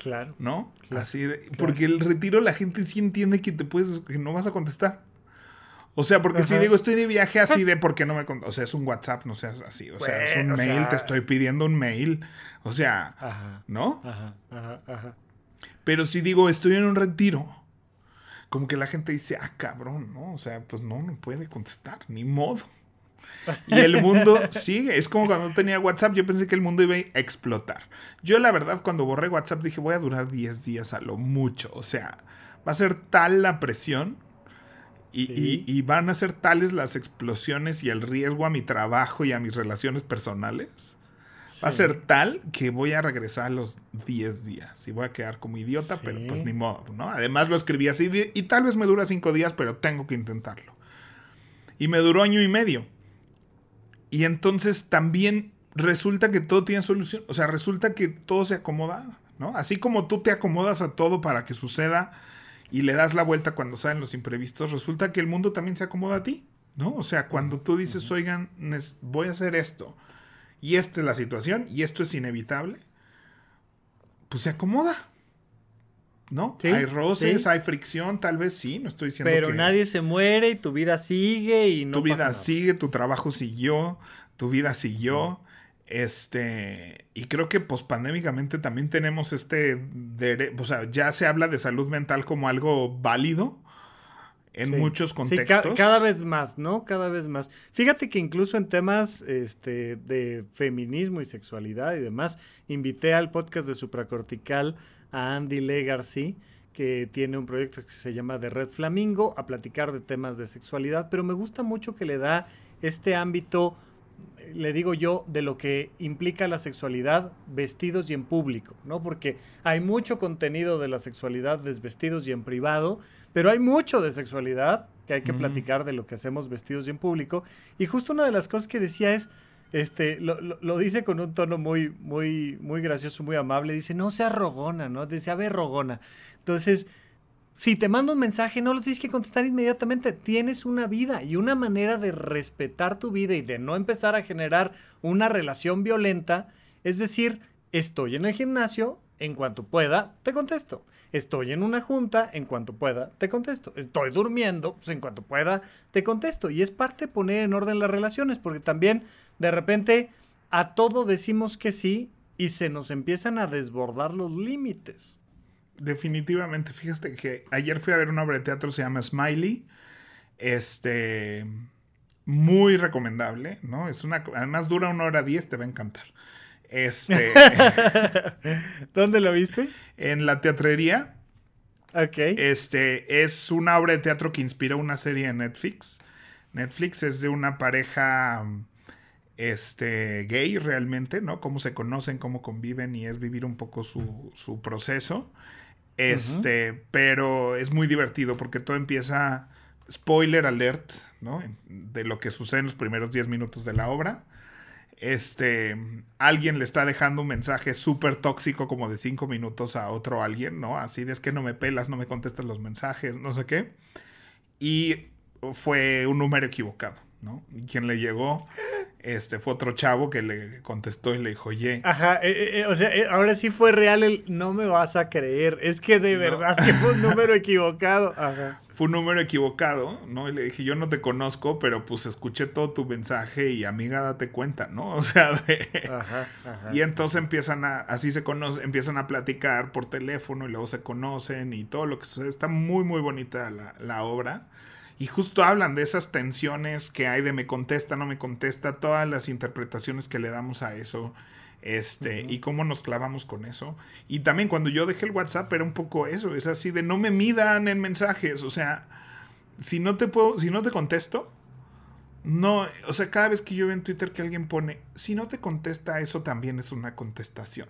Claro. ¿No? Así de, Porque el retiro la gente sí entiende que te puedes, que no vas a contestar. O sea, porque si digo estoy de viaje así de porque no me o sea, es un WhatsApp, no seas así, o sea, es un mail, te estoy pidiendo un mail, o sea, Ajá. ¿no? Ajá. Pero si digo estoy en un retiro, como que la gente dice, ah, cabrón, ¿no? O sea, pues no, me puede contestar, ni modo. Y el mundo sigue. Es como cuando tenía WhatsApp, yo pensé que el mundo iba a explotar. Yo la verdad cuando borré WhatsApp dije voy a durar 10 días a lo mucho. O sea, va a ser tal la presión y, van a ser tales las explosiones y el riesgo a mi trabajo y a mis relaciones personales. Va a ser tal que voy a regresar a los 10 días y voy a quedar como idiota, pero pues ni modo, ¿no? Además lo escribí así y tal vez me dura 5 días, pero tengo que intentarlo. Y me duró año y medio. Y entonces también resulta que todo tiene solución, o sea, resulta que todo se acomoda, ¿no? Así como tú te acomodas a todo para que suceda y le das la vuelta cuando salen los imprevistos, resulta que el mundo también se acomoda a ti, ¿no? O sea, cuando tú dices, oigan, voy a hacer esto y esta es la situación y esto es inevitable, pues se acomoda, ¿no? Hay roces, hay fricción, tal vez sí, no estoy diciendo Pero nadie se muere y tu vida sigue y no Tu vida sigue, tu trabajo siguió, tu vida siguió. Este, y creo que pospandémicamente pues, también tenemos este, derecho o sea, ya se habla de salud mental como algo válido en muchos contextos. cada vez más, ¿no? Cada vez más. Fíjate que incluso en temas este, de feminismo y sexualidad y demás, invité al podcast de Supracortical a Andy Legarcy, que tiene un proyecto que se llama The Red Flamingo, a platicar de temas de sexualidad, pero me gusta mucho que le da este ámbito, le digo yo, de lo que implica la sexualidad vestidos y en público, ¿no? Porque hay mucho contenido de la sexualidad desvestidos y en privado, pero hay mucho de sexualidad que hay que platicar de lo que hacemos vestidos y en público. Y justo una de las cosas que decía es, este, lo, dice con un tono muy, muy, muy gracioso, muy amable. Dice, no se rogona, ¿no? Dice, a ver, rogona. Entonces, si te mando un mensaje, no lo tienes que contestar inmediatamente. Tienes una vida y una manera de respetar tu vida y de no empezar a generar una relación violenta. Es decir, estoy en el gimnasio, en cuanto pueda, te contesto. Estoy en una junta, en cuanto pueda, te contesto. Estoy durmiendo, pues, en cuanto pueda, te contesto. Y es parte de poner en orden las relaciones, porque también de repente a todo decimos que sí y se nos empiezan a desbordar los límites. Definitivamente, fíjate que ayer fui a ver una obra de teatro, se llama Smiley. Este, muy recomendable, ¿no? Es una, además dura una hora diez, te va a encantar. Este. ¿Dónde lo viste? En la teatrería. Ok. Este es una obra de teatro que inspira una serie de Netflix. Netflix es de una pareja este, gay realmente, ¿no? Cómo se conocen, cómo conviven y es vivir un poco su, su proceso. Este, pero es muy divertido porque todo empieza, spoiler alert, ¿no? De lo que sucede en los primeros 10 minutos de la obra este, alguien le está dejando un mensaje súper tóxico como de cinco minutos a otro alguien, ¿no? Así de es que no me pelas, no me contestas los mensajes, no sé qué. Y fue un número equivocado, ¿no? Y quien le llegó este fue otro chavo que le contestó y le dijo, oye. Ajá, eh, eh, eh, o sea, ahora sí fue real el no me vas a creer. Es que de verdad que fue un número equivocado. Ajá. Fue un número equivocado, ¿no? Y le dije, yo no te conozco, pero pues escuché todo tu mensaje y amiga, date cuenta, ¿no? O sea, de... ajá, Y entonces empiezan a, así se conocen, empiezan a platicar por teléfono y luego se conocen y todo lo que sucede. Está muy, muy bonita la, la obra. Y justo hablan de esas tensiones que hay de me contesta, no me contesta, todas las interpretaciones que le damos a eso. Este, y cómo nos clavamos con eso. Y también cuando yo dejé el WhatsApp era un poco eso, es así de no me midan en mensajes, o sea, si no te puedo, si no te contesto, no, o sea, cada vez que yo veo en Twitter que alguien pone, si no te contesta, eso también es una contestación.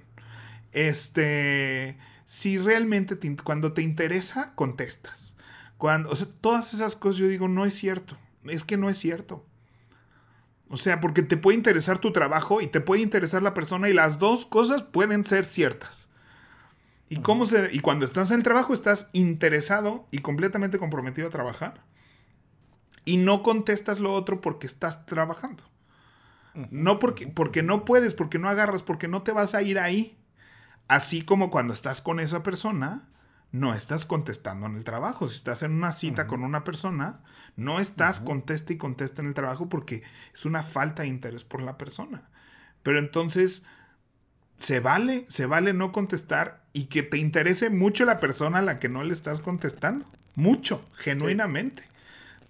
Este, si realmente cuando te interesa, contestas. Cuando, o sea, todas esas cosas yo digo, no es cierto. Es que no es cierto. O sea, porque te puede interesar tu trabajo y te puede interesar la persona y las dos cosas pueden ser ciertas. Y, cómo se, y cuando estás en el trabajo estás interesado y completamente comprometido a trabajar y no contestas lo otro porque estás trabajando. No porque, porque no puedes, porque no agarras, porque no te vas a ir ahí. Así como cuando estás con esa persona, no estás contestando en el trabajo. Si estás en una cita con una persona, no estás contesta y contesta en el trabajo porque es una falta de interés por la persona. Pero entonces, se vale, se vale no contestar y que te interese mucho la persona a la que no le estás contestando. Mucho, genuinamente.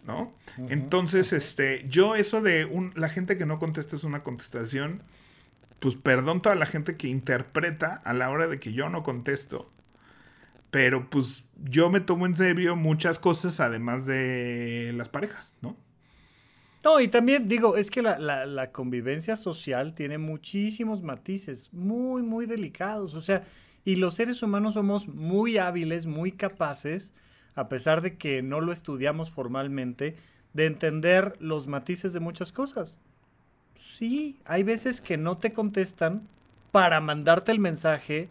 ¿No? Entonces, este, yo eso de la gente que no contesta es una contestación, pues perdón toda la gente que interpreta a la hora de que yo no contesto pero pues yo me tomo en serio muchas cosas además de las parejas, ¿no? No, y también digo, es que la, convivencia social tiene muchísimos matices, muy, muy delicados. O sea, y los seres humanos somos muy hábiles, muy capaces, a pesar de que no lo estudiamos formalmente, de entender los matices de muchas cosas. Sí, hay veces que no te contestan para mandarte el mensaje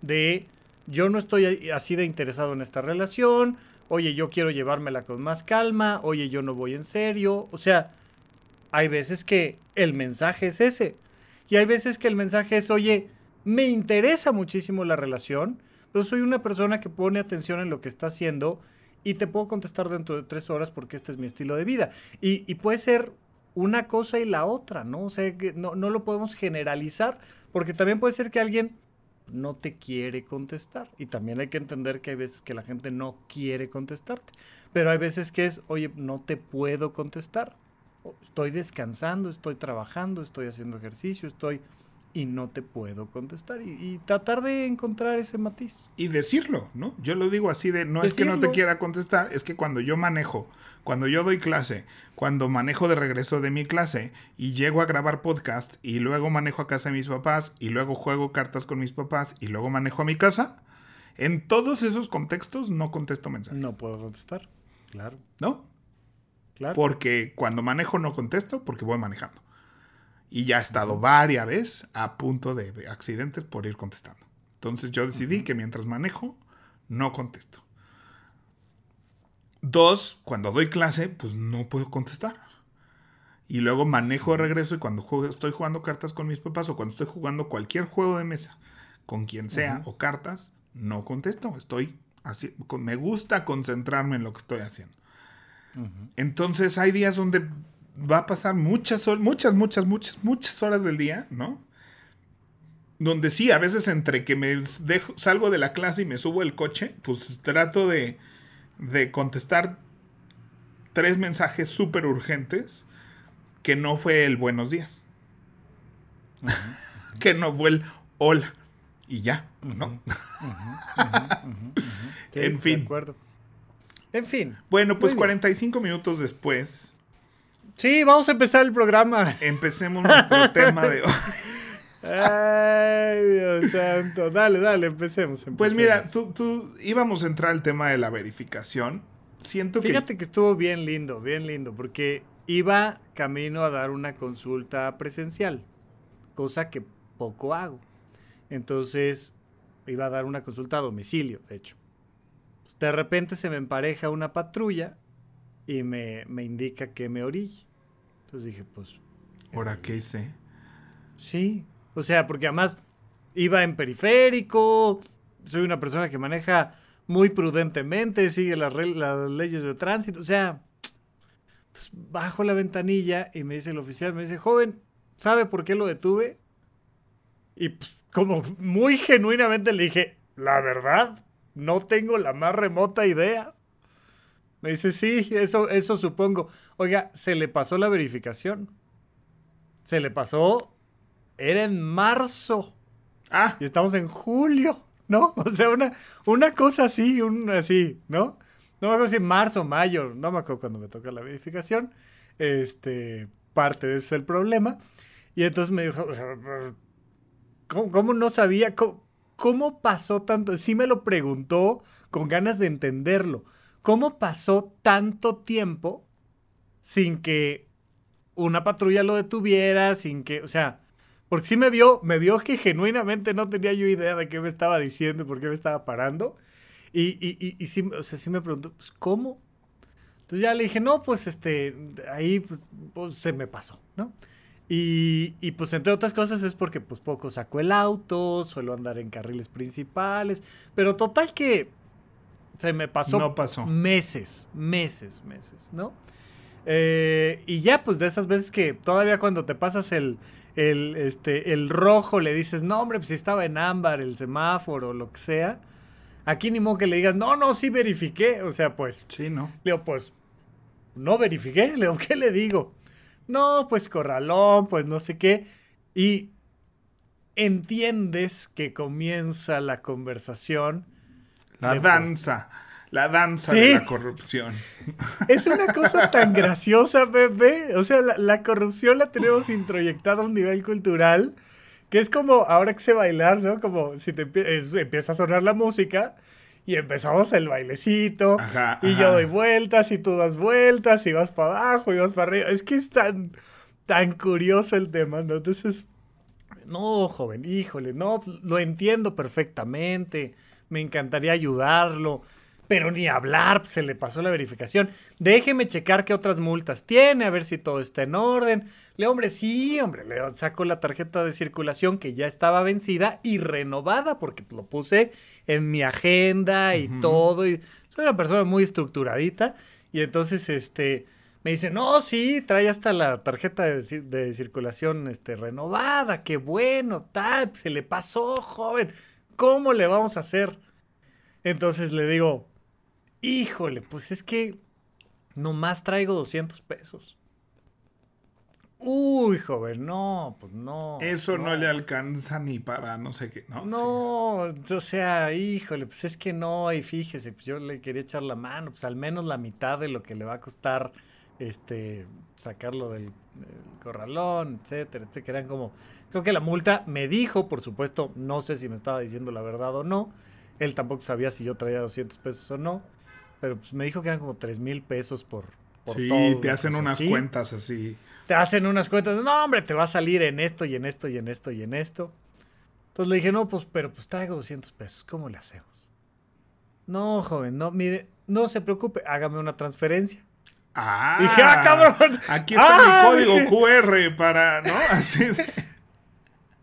de yo no estoy así de interesado en esta relación, oye, yo quiero llevármela con más calma, oye, yo no voy en serio, o sea, hay veces que el mensaje es ese, y hay veces que el mensaje es, oye, me interesa muchísimo la relación, pero soy una persona que pone atención en lo que está haciendo y te puedo contestar dentro de tres horas porque este es mi estilo de vida. Y, puede ser una cosa y la otra, ¿no? O sea, que no, no lo podemos generalizar porque también puede ser que alguien no te quiere contestar. Y también hay que entender que hay veces que la gente no quiere contestarte. Pero hay veces que es, oye, no te puedo contestar. Estoy descansando, estoy trabajando, estoy haciendo ejercicio, estoy y no te puedo contestar. Y, tratar de encontrar ese matiz. Y decirlo, ¿no? Yo lo digo así de, no es que no te quiera contestar, es que cuando yo manejo, cuando yo doy clase, cuando manejo de regreso de mi clase y llego a grabar podcast y luego manejo a casa de mis papás y luego juego cartas con mis papás y luego manejo a mi casa, en todos esos contextos no contesto mensajes. No puedo contestar, claro. ¿No? Claro. Porque cuando manejo no contesto porque voy manejando y ya he estado varias veces a punto de, accidentes por ir contestando. Entonces yo decidí que mientras manejo, no contesto. Dos, cuando doy clase, pues no puedo contestar. Y luego manejo de regreso y cuando estoy jugando cartas con mis papás o cuando estoy jugando cualquier juego de mesa, con quien sea, o cartas, no contesto. Estoy así, me gusta concentrarme en lo que estoy haciendo. Entonces hay días donde va a pasar muchas, muchas, muchas, muchas, muchas horas del día, ¿no? Donde sí, a veces entre que me dejo, salgo de la clase y me subo el coche, pues trato de, contestar tres mensajes súper urgentes que no fue el buenos días. que no fue el hola y ya, ¿no? en fin. En fin. Bueno, pues 45 minutos después Sí, vamos a empezar el programa. Empecemos nuestro tema de hoy. Ay, Dios santo. Dale, dale, empecemos. Pues mira, tú, tú íbamos a entrar al tema de la verificación. Siento Fíjate que... estuvo bien lindo, bien lindo, porque iba camino a dar una consulta presencial, cosa que poco hago. Entonces, iba a dar una consulta a domicilio, de hecho. De repente se me empareja una patrulla y me, me indica que me orille. Entonces dije, pues... ¿Ahora eh, qué hice? Sí, o sea, porque además iba en periférico, soy una persona que maneja muy prudentemente, sigue las, leyes de tránsito, o sea... Pues, bajo la ventanilla y me dice el oficial, me dice, joven, ¿sabe por qué lo detuve? Y pues, como muy genuinamente le dije, la verdad, no tengo la más remota idea. Me dice, sí, eso, eso supongo. Oiga, se le pasó la verificación. Se le pasó. Era en marzo. Ah. Y estamos en julio, ¿no? O sea, una, una cosa así, un, así, ¿no? No me acuerdo si marzo, mayo, no me acuerdo cuando me toca la verificación. Este, parte de eso es el problema. Y entonces me dijo, ¿cómo, no sabía? ¿Cómo pasó tanto? Sí me lo preguntó con ganas de entenderlo ¿Cómo pasó tanto tiempo sin que una patrulla lo detuviera, sin que, o sea, porque sí me vio, me vio que genuinamente no tenía yo idea de qué me estaba diciendo, por qué me estaba parando. Y, y, y, sí, me preguntó, pues, ¿cómo? Entonces ya le dije, no, pues, este, ahí pues, pues, se me pasó, ¿no? Y, y pues entre otras cosas es porque pues poco saco el auto, suelo andar en carriles principales, pero total que se me pasó, meses, meses, meses, ¿no? Eh, y ya, pues de esas veces que todavía cuando te pasas el, el, este, el rojo le dices, no, hombre, pues si estaba en ámbar, el semáforo, lo que sea. Aquí ni modo que le digas, no, no, sí verifiqué. O sea, pues. Sí, ¿no? Le digo, pues, no verifiqué. Le digo, ¿qué le digo? No, pues corralón, pues no sé qué. Y entiendes que comienza la conversación la danza. La danza de la corrupción. Es una cosa tan graciosa, Pepe. O sea, la, corrupción la tenemos introyectada a un nivel cultural que es como ahora que sé bailar, ¿no? Como si te empieza a sonar la música y empezamos el bailecito y yo doy vueltas y tú das vueltas y vas para abajo y vas para arriba. Es que es tan, tan curioso el tema, ¿no? Entonces, no, joven, híjole, no, lo entiendo perfectamente me encantaría ayudarlo, pero ni hablar, pues, se le pasó la verificación. Déjeme checar qué otras multas tiene, a ver si todo está en orden. Le, hombre, sí, hombre, le saco la tarjeta de circulación que ya estaba vencida y renovada, porque pues, lo puse en mi agenda y todo. soy una persona muy estructuradita. Y entonces, este, me dice, no, sí, trae hasta la tarjeta de, circulación este, renovada, qué bueno, tal, se le pasó, joven. ¿cómo le vamos a hacer? Entonces le digo, híjole, pues es que nomás traigo 200 pesos. Uy, joven, no, pues no. Eso no, le alcanza ni para no sé qué, ¿no? No, o sea, híjole, pues es que no, y fíjese, pues yo le quería echar la mano, pues al menos la mitad de lo que le va a costar este, sacarlo del, corralón, etcétera, etcétera. Eran como, creo que la multa me dijo, por supuesto, no sé si me estaba diciendo la verdad o no. Él tampoco sabía si yo traía 200 pesos o no, pero pues me dijo que eran como 3 mil pesos por, por todo. te hacen unas cuentas así. Te hacen unas cuentas. No, hombre, te va a salir en esto y en esto y en esto y en esto. Entonces le dije, no, pues, pero pues traigo 200 pesos, ¿cómo le hacemos? No, joven, no, mire, no se preocupe, hágame una transferencia. Ah, dije, ah, cabrón. Aquí está mi ah, código QR para, ¿no? Así.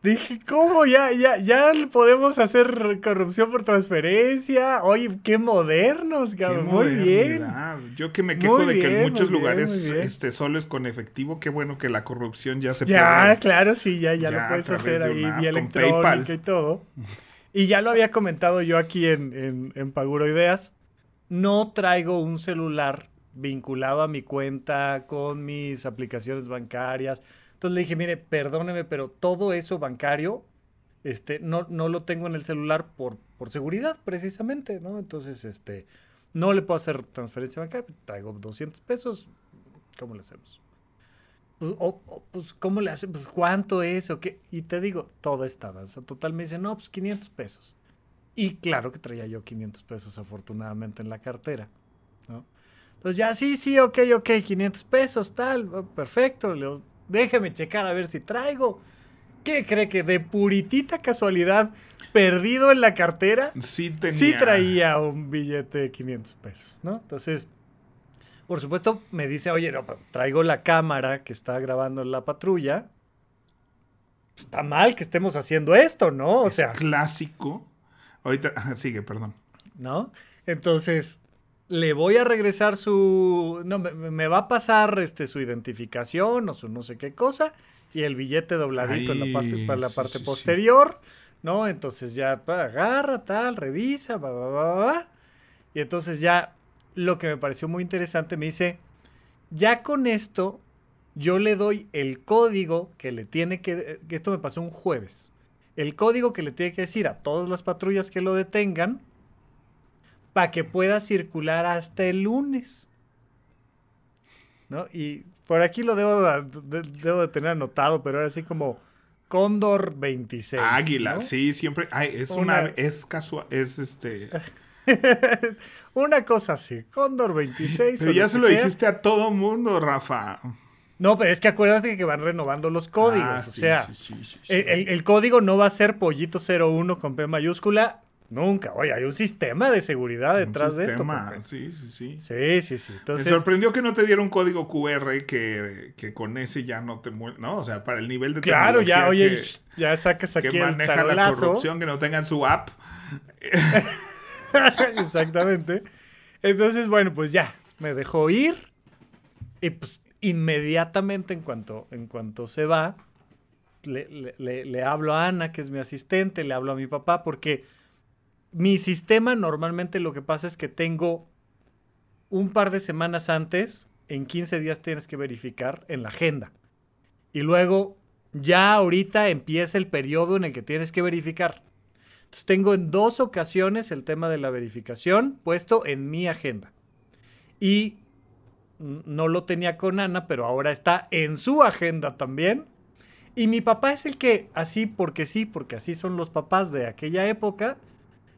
Dije, ¿cómo? Ya, ya, ya podemos hacer corrupción por transferencia. Oye, qué modernos, cabrón. muy bien. Yo que me quejo de que en muchos lugares este, solo es con efectivo. Qué bueno que la corrupción ya se puede. Ya, claro, sí, ya, ya, lo puedes hacer ahí vía electrónica y todo. Y ya lo había comentado yo aquí en, en, en Paguro Ideas. No traigo un celular vinculado a mi cuenta con mis aplicaciones bancarias. Entonces le dije, mire, perdóneme, pero todo eso bancario este, no, no lo tengo en el celular por, por seguridad, precisamente, ¿no? Entonces, este, no le puedo hacer transferencia bancaria, traigo 200 pesos, ¿cómo le hacemos? Pues, o, pues ¿cómo le hacemos? Pues, ¿Cuánto es? ¿O qué? Y te digo, toda esta danza. Total, me dice, no, pues 500 pesos. Y claro que traía yo 500 pesos afortunadamente en la cartera. Entonces ya, sí, sí, ok, ok, 500 pesos, tal, perfecto. déjeme checar a ver si traigo. ¿Qué cree que de puritita casualidad, perdido en la cartera, sí, tenía. sí traía un billete de 500 pesos, ¿no? Entonces, por supuesto, me dice, oye, no, pues, traigo la cámara que está grabando la patrulla. Pues, está mal que estemos haciendo esto, ¿no? O es sea. Clásico. Ahorita, sigue, perdón. ¿No? Entonces, le voy a regresar su. No, me, va a pasar este, su identificación o su no sé qué cosa. Y el billete dobladito en la parte, para la parte posterior. ¿No? Entonces ya agarra, tal, revisa, va, va, va, va. Y entonces ya lo que me pareció muy interesante me dice: Ya con esto, yo le doy el código que le tiene que. Esto me pasó un jueves. El código que le tiene que decir a todas las patrullas que lo detengan para que pueda circular hasta el lunes. ¿No? Y por aquí lo debo de, debo de tener anotado, pero era así como Cóndor 26. Águila, sí, siempre. es una, es casual, es este. una cosa así, Cóndor 26. Pero ya se lo dijiste a todo mundo, Rafa. No, pero es que acuérdate que van renovando los códigos. Ah, o sea, el, el, código no va a ser pollito 01 con P mayúscula. Nunca, oye, hay un sistema de seguridad detrás de esto. Sí, sí, sí. Sí, sí, sí. Me sorprendió que no te diera un código QR que, con ese ya no te mueve, ¿no? O sea, para el nivel de Claro, ya, oye, ya sacas aquí que maneja la corrupción, que no tengan su app. Exactamente. Entonces, bueno, pues ya, me dejó ir. Y pues inmediatamente en cuanto, en cuanto se va, le hablo a Ana, que es mi asistente, le hablo a mi papá, porque mi sistema normalmente lo que pasa es que tengo un par de semanas antes, en 15 días tienes que verificar en la agenda. Y luego ya ahorita empieza el periodo en el que tienes que verificar. Entonces tengo en dos ocasiones el tema de la verificación puesto en mi agenda. Y no lo tenía con Ana, pero ahora está en su agenda también. Y mi papá es el que, así porque sí, porque así son los papás de aquella época,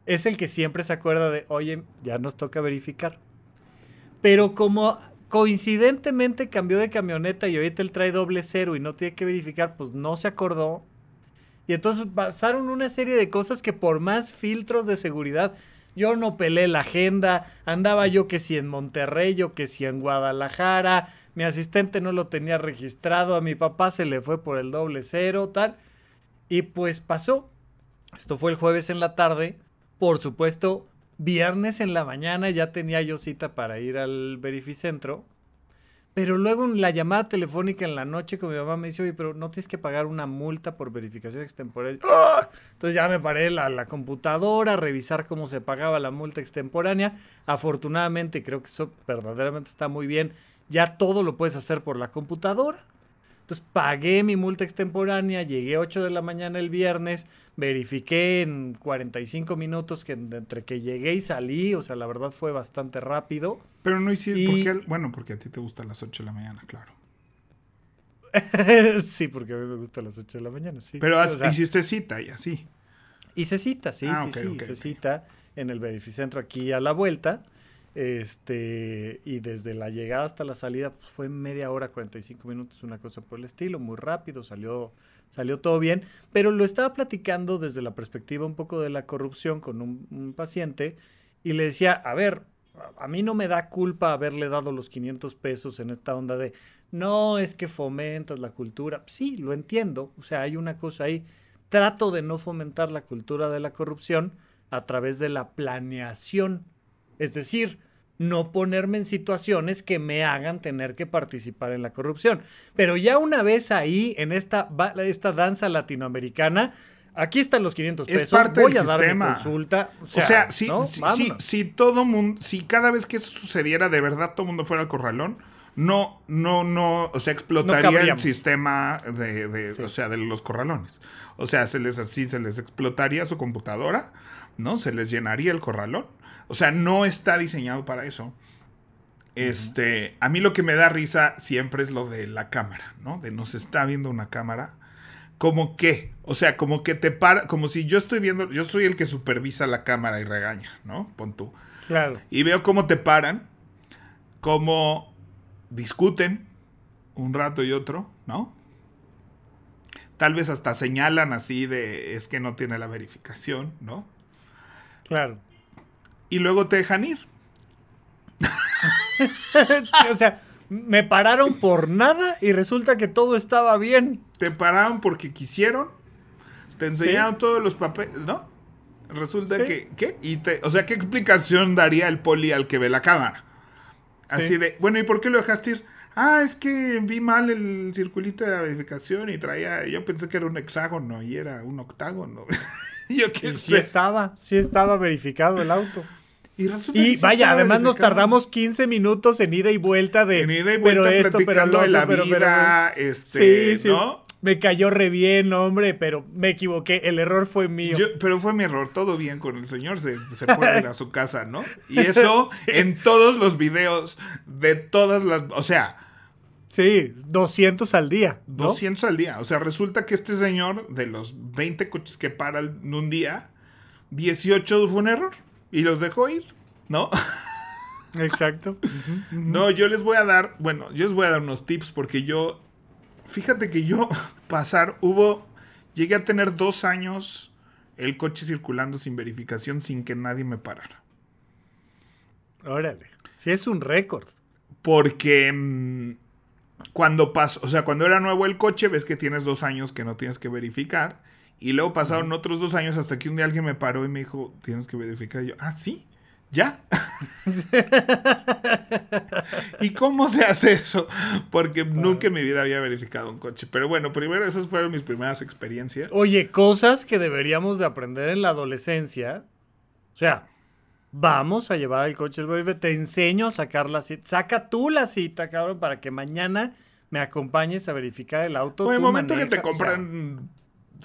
es el que siempre se acuerda de, oye, ya nos toca verificar. Pero como coincidentemente cambió de camioneta y ahorita él trae doble cero y no tiene que verificar, pues no se acordó. Y entonces pasaron una serie de cosas que por más filtros de seguridad, yo no pelé la agenda, andaba yo que si en Monterrey, yo que si en Guadalajara, mi asistente no lo tenía registrado, a mi papá se le fue por el doble cero, tal. Y pues pasó. Esto fue el jueves en la tarde. Por supuesto, viernes en la mañana ya tenía yo cita para ir al verificentro. Pero luego en la llamada telefónica en la noche con mi mamá me dice, oye, pero no tienes que pagar una multa por verificación extemporánea. Entonces ya me paré a la computadora a revisar cómo se pagaba la multa extemporánea. Afortunadamente, creo que eso verdaderamente está muy bien. Ya todo lo puedes hacer por la computadora. Entonces pagué mi multa extemporánea, llegué 8 de la mañana el viernes, verifiqué en 45 minutos que entre que llegué y salí, o sea, la verdad fue bastante rápido. Pero no hiciste, porque, bueno, porque a ti te gusta las 8 de la mañana, claro. sí, porque a mí me gusta las 8 de la mañana, sí. Pero hiciste cita y así. Hice cita, sí, ah, sí, sí, hice cita en el Verificentro aquí a la vuelta. Este, y desde la llegada hasta la salida pues, fue media hora, 45 minutos, una cosa por el estilo, muy rápido, salió, salió todo bien, pero lo estaba platicando desde la perspectiva un poco de la corrupción con un, un paciente y le decía, a ver, a mí no me da culpa haberle dado los 500 pesos en esta onda de, no, es que fomentas la cultura. Sí, lo entiendo, o sea, hay una cosa ahí. Trato de no fomentar la cultura de la corrupción a través de la planeación es decir, no ponerme en situaciones que me hagan tener que participar en la corrupción. Pero ya una vez ahí, en esta, esta danza latinoamericana, aquí están los 500 pesos, voy a dar consulta. O sea, si, todo mundo, si cada vez que eso sucediera, de verdad todo el mundo fuera al corralón, no, no, no, o sea, explotaría el sistema de, o sea, de los corralones. O sea, se les así, se les explotaría su computadora, ¿no? Se les llenaría el corralón o sea, no está diseñado para eso. Este, a mí lo que me da risa siempre es lo de la cámara, ¿no? De nos está viendo una cámara. Como que, o sea, como que te para, como si yo estoy viendo, yo soy el que supervisa la cámara y regaña, ¿no? Pon tú. Claro. Y veo cómo te paran, cómo discuten un rato y otro, ¿no? Tal vez hasta señalan así de es que no tiene la verificación, ¿no? Claro y luego te dejan ir. o sea, me pararon por nada y resulta que todo estaba bien. Te pararon porque quisieron. Te enseñaron todos los papeles, ¿no? Resulta que, ¿qué? Y te, o sea, ¿qué explicación daría el poli al que ve la cámara? Así de, bueno, ¿y por qué lo dejaste ir? Ah, es que vi mal el circulito de la verificación y traía, yo pensé que era un hexágono y era un octágono. yo qué sé. Sí estaba, sí estaba verificado el auto. Y, vaya, además nos tardamos 15 minutos en ida y vuelta de. En pero esto, pero este, ¿no? Me cayó re bien, hombre, pero me equivoqué. El error fue mío. pero fue mi error. Todo bien con el señor. Se, se a su casa, ¿no? Y eso en todos los videos de todas las. O sea. Sí, 200 al día. 200 al día. O sea, resulta que este señor, de los 20 coches que para en un día, 18 fue un error y los dejo ir, ¿no? Exacto. No, yo les voy a dar, bueno, yo les voy a dar unos tips porque yo, fíjate que yo pasar, hubo, llegué a tener dos años el coche circulando sin verificación sin que nadie me parara. Órale, sí es un récord. Porque mm, cuando pasó, o sea, cuando era nuevo el coche, ves que tienes dos años que no tienes que verificar. Y luego pasaron otros dos años hasta que un día alguien me paró y me dijo, tienes que verificar. Y yo, ah, sí, ya. ¿Y cómo se hace eso? Porque nunca en mi vida había verificado un coche. Pero bueno, primero esas fueron mis primeras experiencias. Oye, cosas que deberíamos de aprender en la adolescencia. O sea, vamos a llevar el coche al Te enseño a sacar la cita. Saca tú la cita, cabrón, para que mañana me acompañes a verificar el auto. En el momento que te compran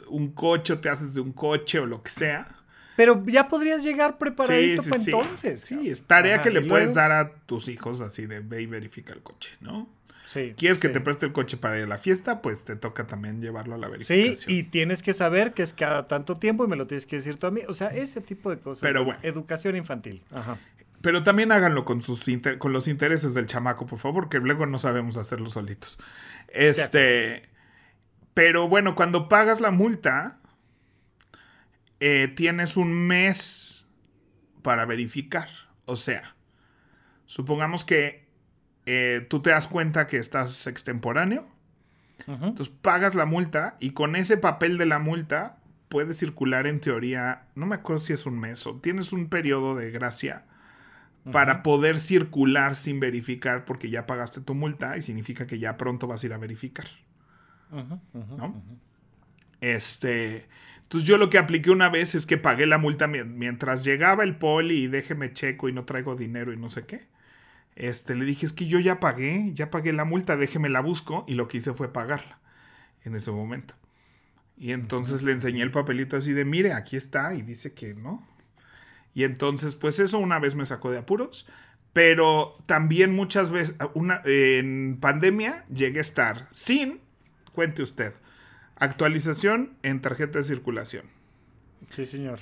un coche te haces de un coche o lo que sea. Pero ya podrías llegar preparadito para entonces. Sí, es tarea que le puedes dar a tus hijos así de ve y verifica el coche, ¿no? Sí, ¿Quieres que te preste el coche para ir a la fiesta? Pues te toca también llevarlo a la verificación. Sí, y tienes que saber que es cada tanto tiempo y me lo tienes que decir tú a mí. O sea, ese tipo de cosas. Pero bueno. Educación infantil. Ajá. Pero también háganlo con, sus con los intereses del chamaco, por favor, que luego no sabemos hacerlo solitos. Este... Pero bueno, cuando pagas la multa, eh, tienes un mes para verificar. O sea, supongamos que eh, tú te das cuenta que estás extemporáneo. Entonces pagas la multa y con ese papel de la multa puedes circular en teoría, no me acuerdo si es un mes o tienes un periodo de gracia para poder circular sin verificar porque ya pagaste tu multa y significa que ya pronto vas a ir a verificar. Este. Entonces yo lo que apliqué una vez es que pagué la multa mientras llegaba el poli y déjeme checo y no traigo dinero y no sé qué. Este, le dije, es que yo ya pagué, ya pagué la multa, déjeme la busco. Y lo que hice fue pagarla en ese momento. Y entonces le enseñé el papelito así de, mire, aquí está, y dice que no. Y entonces, pues eso una vez me sacó de apuros, pero también muchas veces, una, en pandemia, llegué a estar sin Cuente usted. Actualización en tarjeta de circulación. Sí, señor.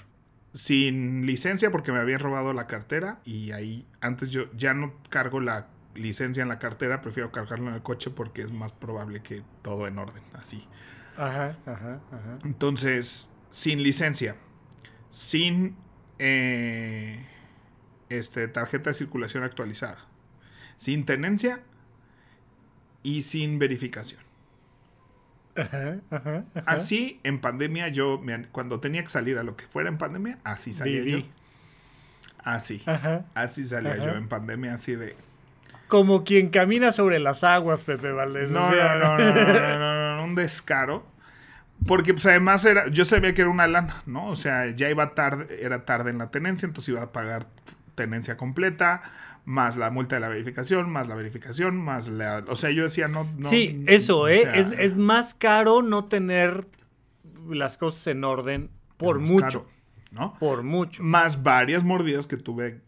Sin licencia porque me habían robado la cartera y ahí antes yo ya no cargo la licencia en la cartera, prefiero cargarla en el coche porque es más probable que todo en orden, así. Ajá, ajá, ajá. Entonces, sin licencia, sin eh, este, tarjeta de circulación actualizada, sin tenencia y sin verificación. Así en pandemia yo, cuando tenía que salir a lo que fuera en pandemia, así salía yo. Así. Así salía yo en pandemia, así de... Como quien camina sobre las aguas, Pepe Valdés. No, no, no, no, no, un descaro. Porque pues además era, yo sabía que era una lana, ¿no? O sea, ya iba tarde, era tarde en la tenencia, entonces iba a pagar tenencia completa más la multa de la verificación, más la verificación, más la... O sea, yo decía, no... sí, eso, ¿eh? es, más caro no tener las cosas en orden por mucho. ¿No? Por mucho. Más varias mordidas que tuve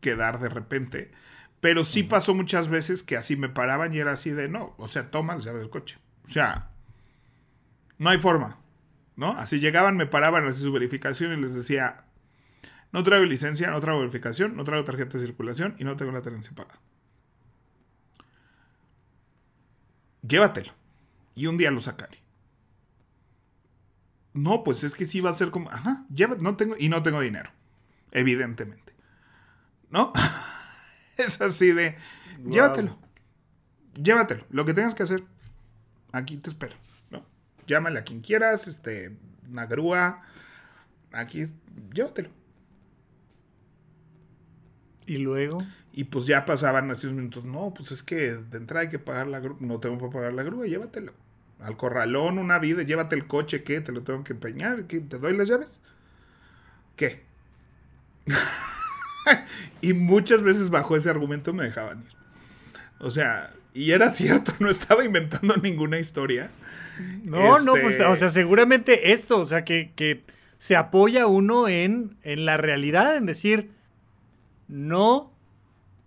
que dar de repente. Pero sí pasó muchas veces que así me paraban y era así de, no, o sea, toma la llave del coche. O sea, no hay forma, ¿no? Así llegaban, me paraban, así su verificación y les decía, no traigo licencia, no traigo verificación, no traigo tarjeta de circulación y no tengo la tenencia pagada. Llévatelo. Y un día lo sacaré. No, pues es que sí va a ser como, ajá, no tengo, y no tengo dinero, evidentemente. ¿No? es así de, llévatelo, llévatelo, lo que tengas que hacer, aquí te espero, Llámale a quien quieras, este, una grúa, aquí, llévatelo. ¿Y luego? Y pues ya pasaban así unos minutos. No, pues es que de entrada hay que pagar la grúa. No tengo para pagar la grúa, llévatelo. Al corralón, una vida, llévate el coche, ¿qué? Te lo tengo que empeñar, ¿qué? ¿Te doy las llaves? ¿Qué? y muchas veces bajo ese argumento me dejaban ir. O sea, y era cierto, no estaba inventando ninguna historia. No, no, pues, este o sea, seguramente esto, o sea, que, se apoya uno en, en la realidad, en decir, no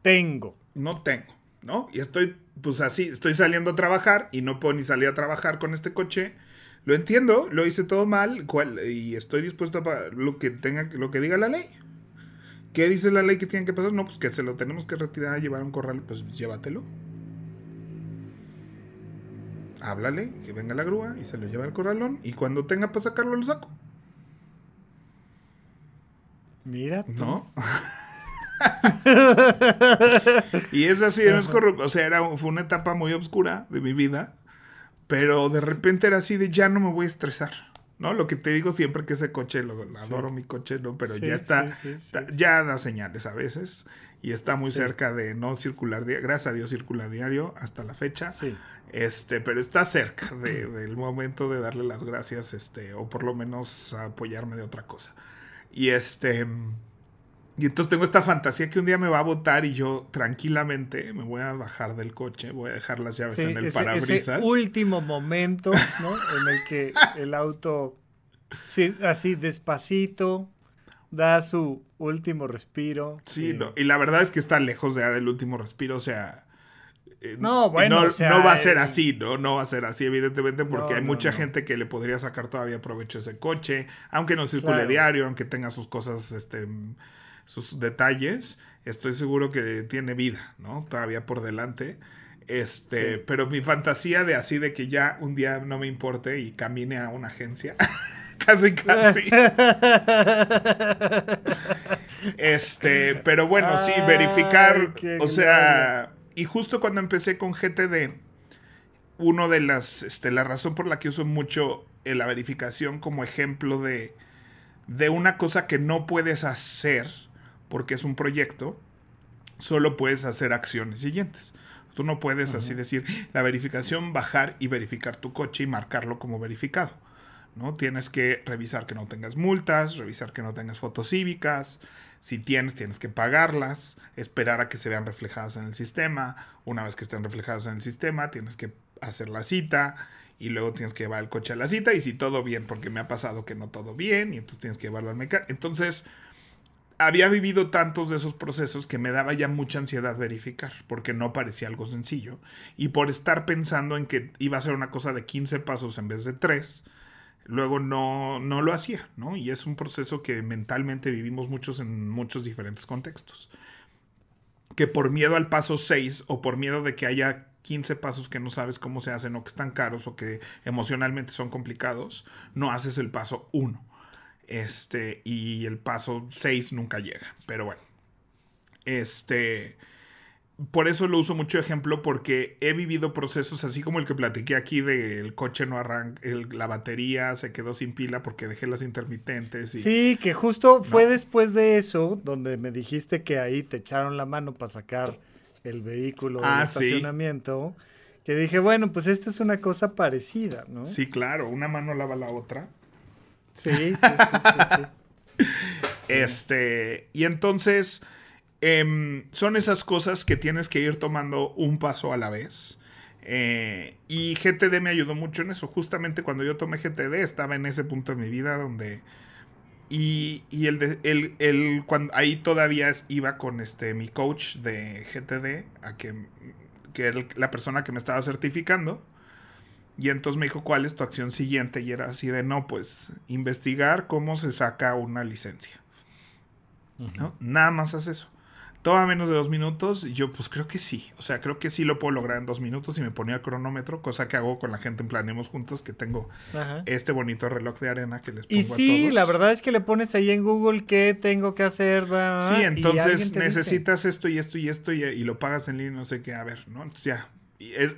tengo. No tengo, ¿no? Y estoy, pues así, estoy saliendo a trabajar y no puedo ni salir a trabajar con este coche. Lo entiendo, lo hice todo mal y estoy dispuesto a lo que tenga, lo que diga la ley. ¿Qué dice la ley que tiene que pasar? No, pues que se lo tenemos que retirar, llevar a un corral, pues llévatelo. Háblale, que venga la grúa y se lo lleva al corralón. Y cuando tenga para sacarlo, lo saco. Mira. ¿No? y es así, no es corrupto. O sea, fue una etapa muy oscura de mi vida, pero de repente era así de ya no me voy a estresar. ¿no? Lo que te digo siempre que ese coche, lo, adoro mi coche, ¿no? Pero ya está, ya da señales a veces y está muy cerca de no circular, gracias a Dios circula diario hasta la fecha. Este, pero está cerca del momento de darle las gracias, este, o por lo menos apoyarme de otra cosa. Y este, y entonces tengo esta fantasía que un día me va a votar y yo tranquilamente me voy a bajar del coche, voy a dejar las llaves en el parabrisas. Ese último momento, ¿no? en el que el auto, sí, así despacito, da su último respiro. Sí, y... Eh, no, y la verdad es que está lejos de dar el último respiro, o sea... Eh, no, bueno, no, va a ser así, ¿no? No va a ser así, evidentemente, porque hay mucha gente que le podría sacar todavía provecho a ese coche, aunque no circule diario, aunque tenga sus cosas, este sus detalles, estoy seguro que tiene vida, ¿no? Todavía por delante. Este, pero mi fantasía de así de que ya un día no me importe y camine a una agencia. casi casi. este, pero bueno, sí, verificar, o sea, y justo cuando empecé con GTD, uno de las este la razón por la que uso mucho eh, la verificación como ejemplo de de una cosa que no puedes hacer porque es un proyecto, solo puedes hacer acciones siguientes. Tú no puedes así decir la verificación, bajar y verificar tu coche y marcarlo como verificado. ¿no? Tienes que revisar que no tengas multas, revisar que no tengas fotos cívicas. Si tienes, tienes que pagarlas, esperar a que se vean reflejadas en el sistema. Una vez que estén reflejadas en el sistema, tienes que hacer la cita y luego tienes que llevar el coche a la cita. Y si todo bien, porque me ha pasado que no todo bien, y entonces tienes que llevarlo al mecánico. Entonces, había vivido tantos de esos procesos que me daba ya mucha ansiedad verificar, porque no parecía algo sencillo. Y por estar pensando en que iba a ser una cosa de 15 pasos en vez de 3, luego no, lo hacía, ¿no? Y es un proceso que mentalmente vivimos muchos en muchos diferentes contextos. Que por miedo al paso 6 o por miedo de que haya 15 pasos que no sabes cómo se hacen o que están caros o que emocionalmente son complicados, no haces el paso 1 este, y el paso 6 nunca llega. Pero bueno. Este. Por eso lo uso mucho ejemplo, porque he vivido procesos así como el que platiqué aquí del coche no arranca, la batería se quedó sin pila porque dejé las intermitentes. Y, sí, que justo fue después de eso donde me dijiste que ahí te echaron la mano para sacar el vehículo del ah, estacionamiento. Que dije, bueno, pues esta es una cosa parecida, ¿no? Sí, claro, una mano lava la otra. Sí, sí, sí, sí, Este, y entonces em, son esas cosas que tienes que ir tomando un paso a la vez. Eh, y GTD me ayudó mucho en eso. Justamente cuando yo tomé GTD estaba en ese punto de mi vida donde... Y, y el, el, el, cuando, ahí todavía iba con este, mi coach de GTD, a que, que era la persona que me estaba certificando. Y entonces me dijo, ¿cuál es tu acción siguiente? Y era así de, no, pues investigar cómo se saca una licencia. ¿No? Nada más hace eso. Toma menos de dos minutos. Y yo, pues creo que sí. O sea, creo que sí lo puedo lograr en dos minutos. Y me ponía el cronómetro, cosa que hago con la gente en Planemos Juntos, que tengo este bonito reloj de arena que les pongo Y sí, la verdad es que le pones ahí en Google qué tengo que hacer. sí, entonces necesitas esto y esto y esto y, y, lo pagas en línea, no sé qué. A ver, ¿no? Entonces ya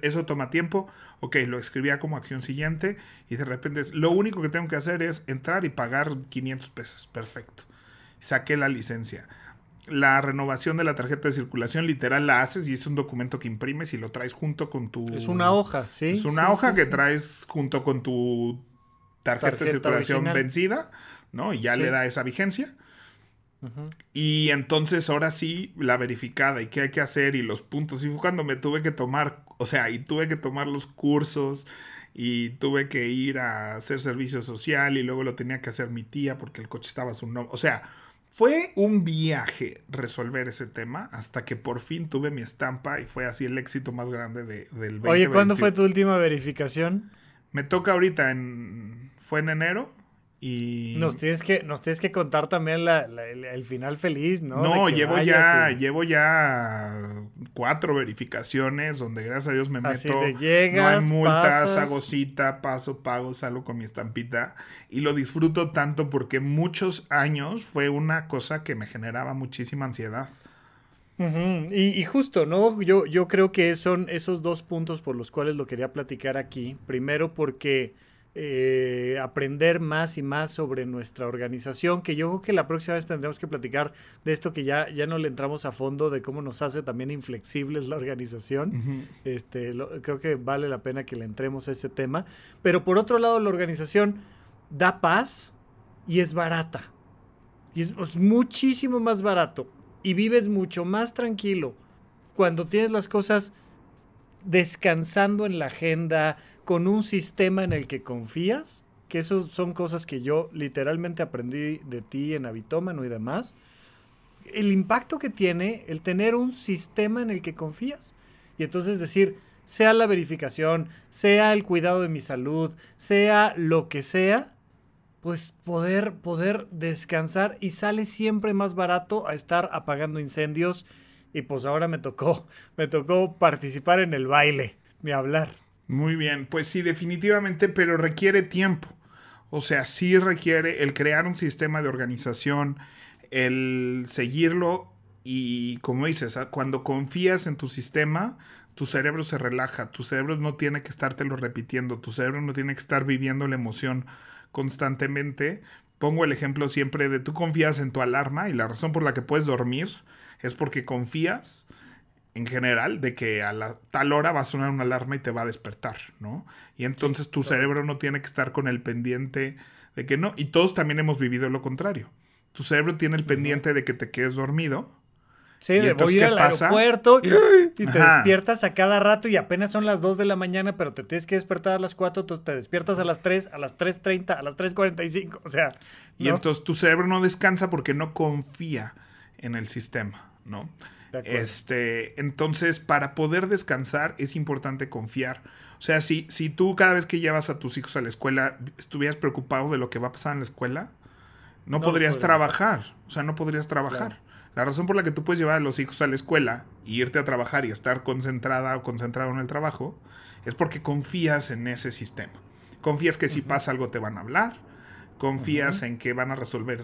eso toma tiempo. Ok, lo escribía como acción siguiente y de repente es, lo único que tengo que hacer es entrar y pagar 500 pesos. Perfecto. Saqué la licencia. La renovación de la tarjeta de circulación literal la haces y es un documento que imprimes y lo traes junto con tu... Es una hoja, sí. Es una hoja que traes junto con tu tarjeta, de circulación vencida, ¿no? Y ya le da esa vigencia. Y entonces ahora sí, la verificada y qué hay que hacer y los puntos. Y fue cuando me tuve que tomar, o sea, y tuve que tomar los cursos y tuve que ir a hacer servicio social y luego lo tenía que hacer mi tía porque el coche estaba a su nombre. O sea, fue un viaje resolver ese tema hasta que por fin tuve mi estampa y fue así el éxito más grande de, del 2020. Oye, ¿cuándo fue tu última verificación? Me toca ahorita en... fue en enero y... Nos, tienes que, que contar también el, final feliz, ¿no? No, llevo ya, llevo ya cuatro verificaciones donde gracias a Dios me meto. no hay multas, hago cita, paso, pago, salgo con mi estampita. Y lo disfruto tanto porque muchos años fue una cosa que me generaba muchísima ansiedad. y, y, justo, ¿no? Yo, yo creo que son esos dos puntos por los cuales lo quería platicar aquí. Primero porque eh, aprender más y más sobre nuestra organización, que yo creo que la próxima vez tendremos que platicar de esto que ya, ya no le entramos a fondo, de cómo nos hace también inflexibles la organización. este, creo que vale la pena que le entremos a ese tema. Pero por otro lado, la organización da paz y es barata. Y es muchísimo más barato. Y vives mucho más tranquilo cuando tienes las cosas descansando en la agenda, con un sistema en el que confías, que esos son cosas que yo literalmente aprendí de ti en Habitómano y demás, el impacto que tiene el tener un sistema en el que confías. Y entonces decir, sea la verificación, sea el cuidado de mi salud, sea lo que sea, pues poder, poder descansar y sale siempre más barato a estar apagando incendios y pues ahora me tocó, me tocó participar en el baile, ni hablar. Muy bien, pues sí, definitivamente, pero requiere tiempo. O sea, sí requiere el crear un sistema de organización, el seguirlo y como dices, ah, cuando confías en tu sistema, tu cerebro se relaja, tu cerebro no tiene que estártelo repitiendo, tu cerebro no tiene que estar viviendo la emoción constantemente. Pongo el ejemplo siempre de tú confías en tu alarma y la razón por la que puedes dormir es porque confías en general de que a la tal hora va a sonar una alarma y te va a despertar, ¿no? Y entonces tu cerebro no tiene que estar con el pendiente de que no. Y todos también hemos vivido lo contrario. Tu cerebro tiene el pendiente de que te quedes dormido. Sí, de voy ir al aeropuerto y, te despiertas a cada rato y apenas son las 2 de la mañana, pero te tienes que despertar a las 4, entonces te despiertas a las 3, a las 3.30, a las 3.45, o sea... Y entonces tu cerebro no descansa porque no confía en el sistema. ¿no? Este, entonces, para poder descansar es importante confiar. O sea, si, si tú cada vez que llevas a tus hijos a la escuela estuvieras preocupado de lo que va a pasar en la escuela, no, podrías trabajar. O sea, no podrías trabajar. La razón por la que tú puedes llevar a los hijos a la escuela y irte a trabajar y estar concentrada o concentrado en el trabajo es porque confías en ese sistema. Confías que si pasa algo te van a hablar, confías en que van a resolver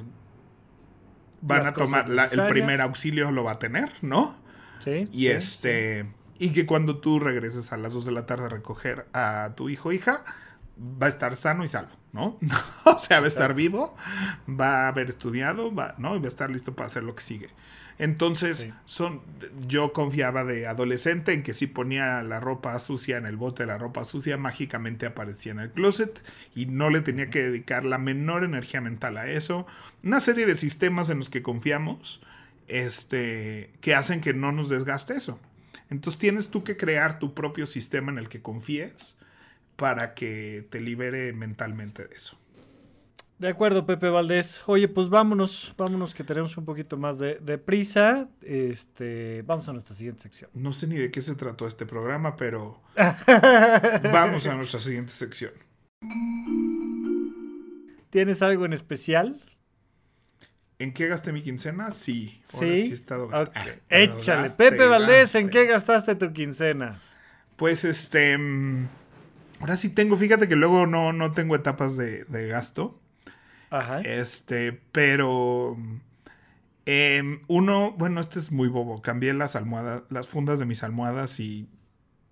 van a tomar el primer auxilio lo va a tener, ¿no? Sí. Y este y que cuando tú regreses a las 2 de la tarde a recoger a tu hijo o hija, va a estar sano y salvo, ¿no? o sea, va a estar vivo, va a haber estudiado, va, ¿no? Y va a estar listo para hacer lo que sigue. Entonces, son, yo confiaba de adolescente en que si ponía la ropa sucia en el bote de la ropa sucia, mágicamente aparecía en el closet y no le tenía que dedicar la menor energía mental a eso. Una serie de sistemas en los que confiamos este, que hacen que no nos desgaste eso. Entonces tienes tú que crear tu propio sistema en el que confíes para que te libere mentalmente de eso. De acuerdo, Pepe Valdés. Oye, pues vámonos, vámonos que tenemos un poquito más de, prisa. Este, vamos a nuestra siguiente sección. No sé ni de qué se trató este programa, pero vamos a nuestra siguiente sección. ¿Tienes algo en especial? ¿En qué gasté mi quincena? Sí. Sí. Ahora he estado ah, Échale. Pepe Valdés, ¿en qué gastaste tu quincena? Pues este. Mm, ahora sí tengo, fíjate que luego no, no tengo etapas de, de gasto. Este, pero em, uno, bueno, este es muy bobo. Cambié las almohadas, las fundas de mis almohadas y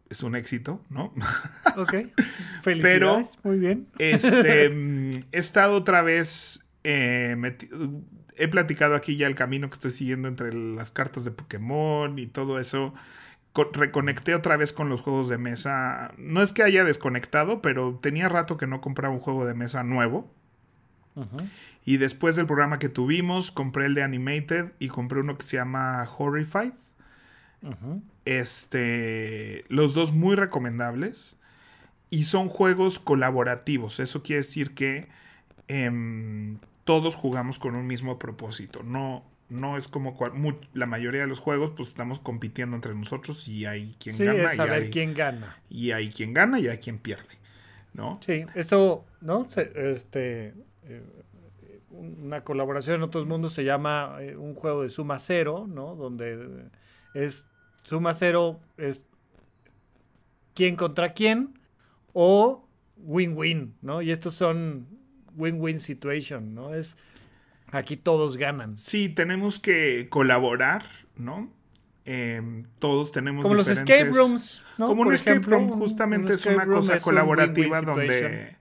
es un éxito, ¿no? Ok. Felicidades. Pero, muy bien. Este, mm, he estado otra vez. Eh, he platicado aquí ya el camino que estoy siguiendo entre las cartas de Pokémon y todo eso. reconecté otra vez con los juegos de mesa. No es que haya desconectado, pero tenía rato que no compraba un juego de mesa nuevo. Y después del programa que tuvimos, compré el de Animated y compré uno que se llama Horrified. Este, los dos muy recomendables. Y son juegos colaborativos. Eso quiere decir que em, todos jugamos con un mismo propósito. No, no es como la mayoría de los juegos, pues estamos compitiendo entre nosotros y hay quien gana. saber y hay, quién gana. Y hay quien gana y hay quien pierde. ¿No? Sí, esto, ¿no? este, eh, una colaboración en otros mundos se llama eh, un juego de suma cero, ¿no? Donde eh, es suma cero, es quién contra quién o win-win, ¿no? Y estos son win-win situation, ¿no? Es aquí todos ganan. Sí, tenemos que colaborar, ¿no? Em, todos tenemos como los escape rooms, ¿no? Como un escape room, justamente es una cosa colaborativa donde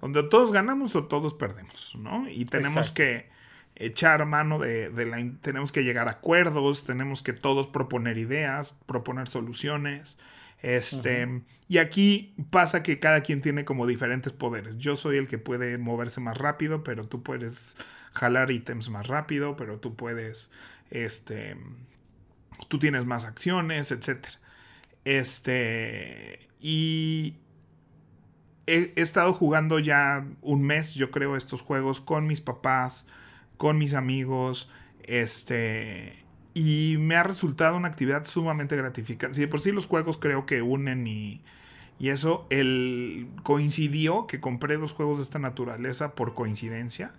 donde todos ganamos o todos perdemos, ¿no? Y tenemos que echar mano de, la... tenemos que llegar a acuerdos, tenemos que todos proponer ideas, proponer soluciones. Este, y aquí pasa que cada quien tiene como diferentes poderes. Yo soy el que puede moverse más rápido, pero tú puedes jalar ítems más rápido, pero tú puedes, este, tú tienes más acciones, etcétera. Este, y, he, estado jugando ya un mes, yo creo, estos juegos con mis papás, con mis amigos, este... Y me ha resultado una actividad sumamente gratificante. Si de por sí los juegos creo que unen y, y eso, el, coincidió que compré dos juegos de esta naturaleza por coincidencia.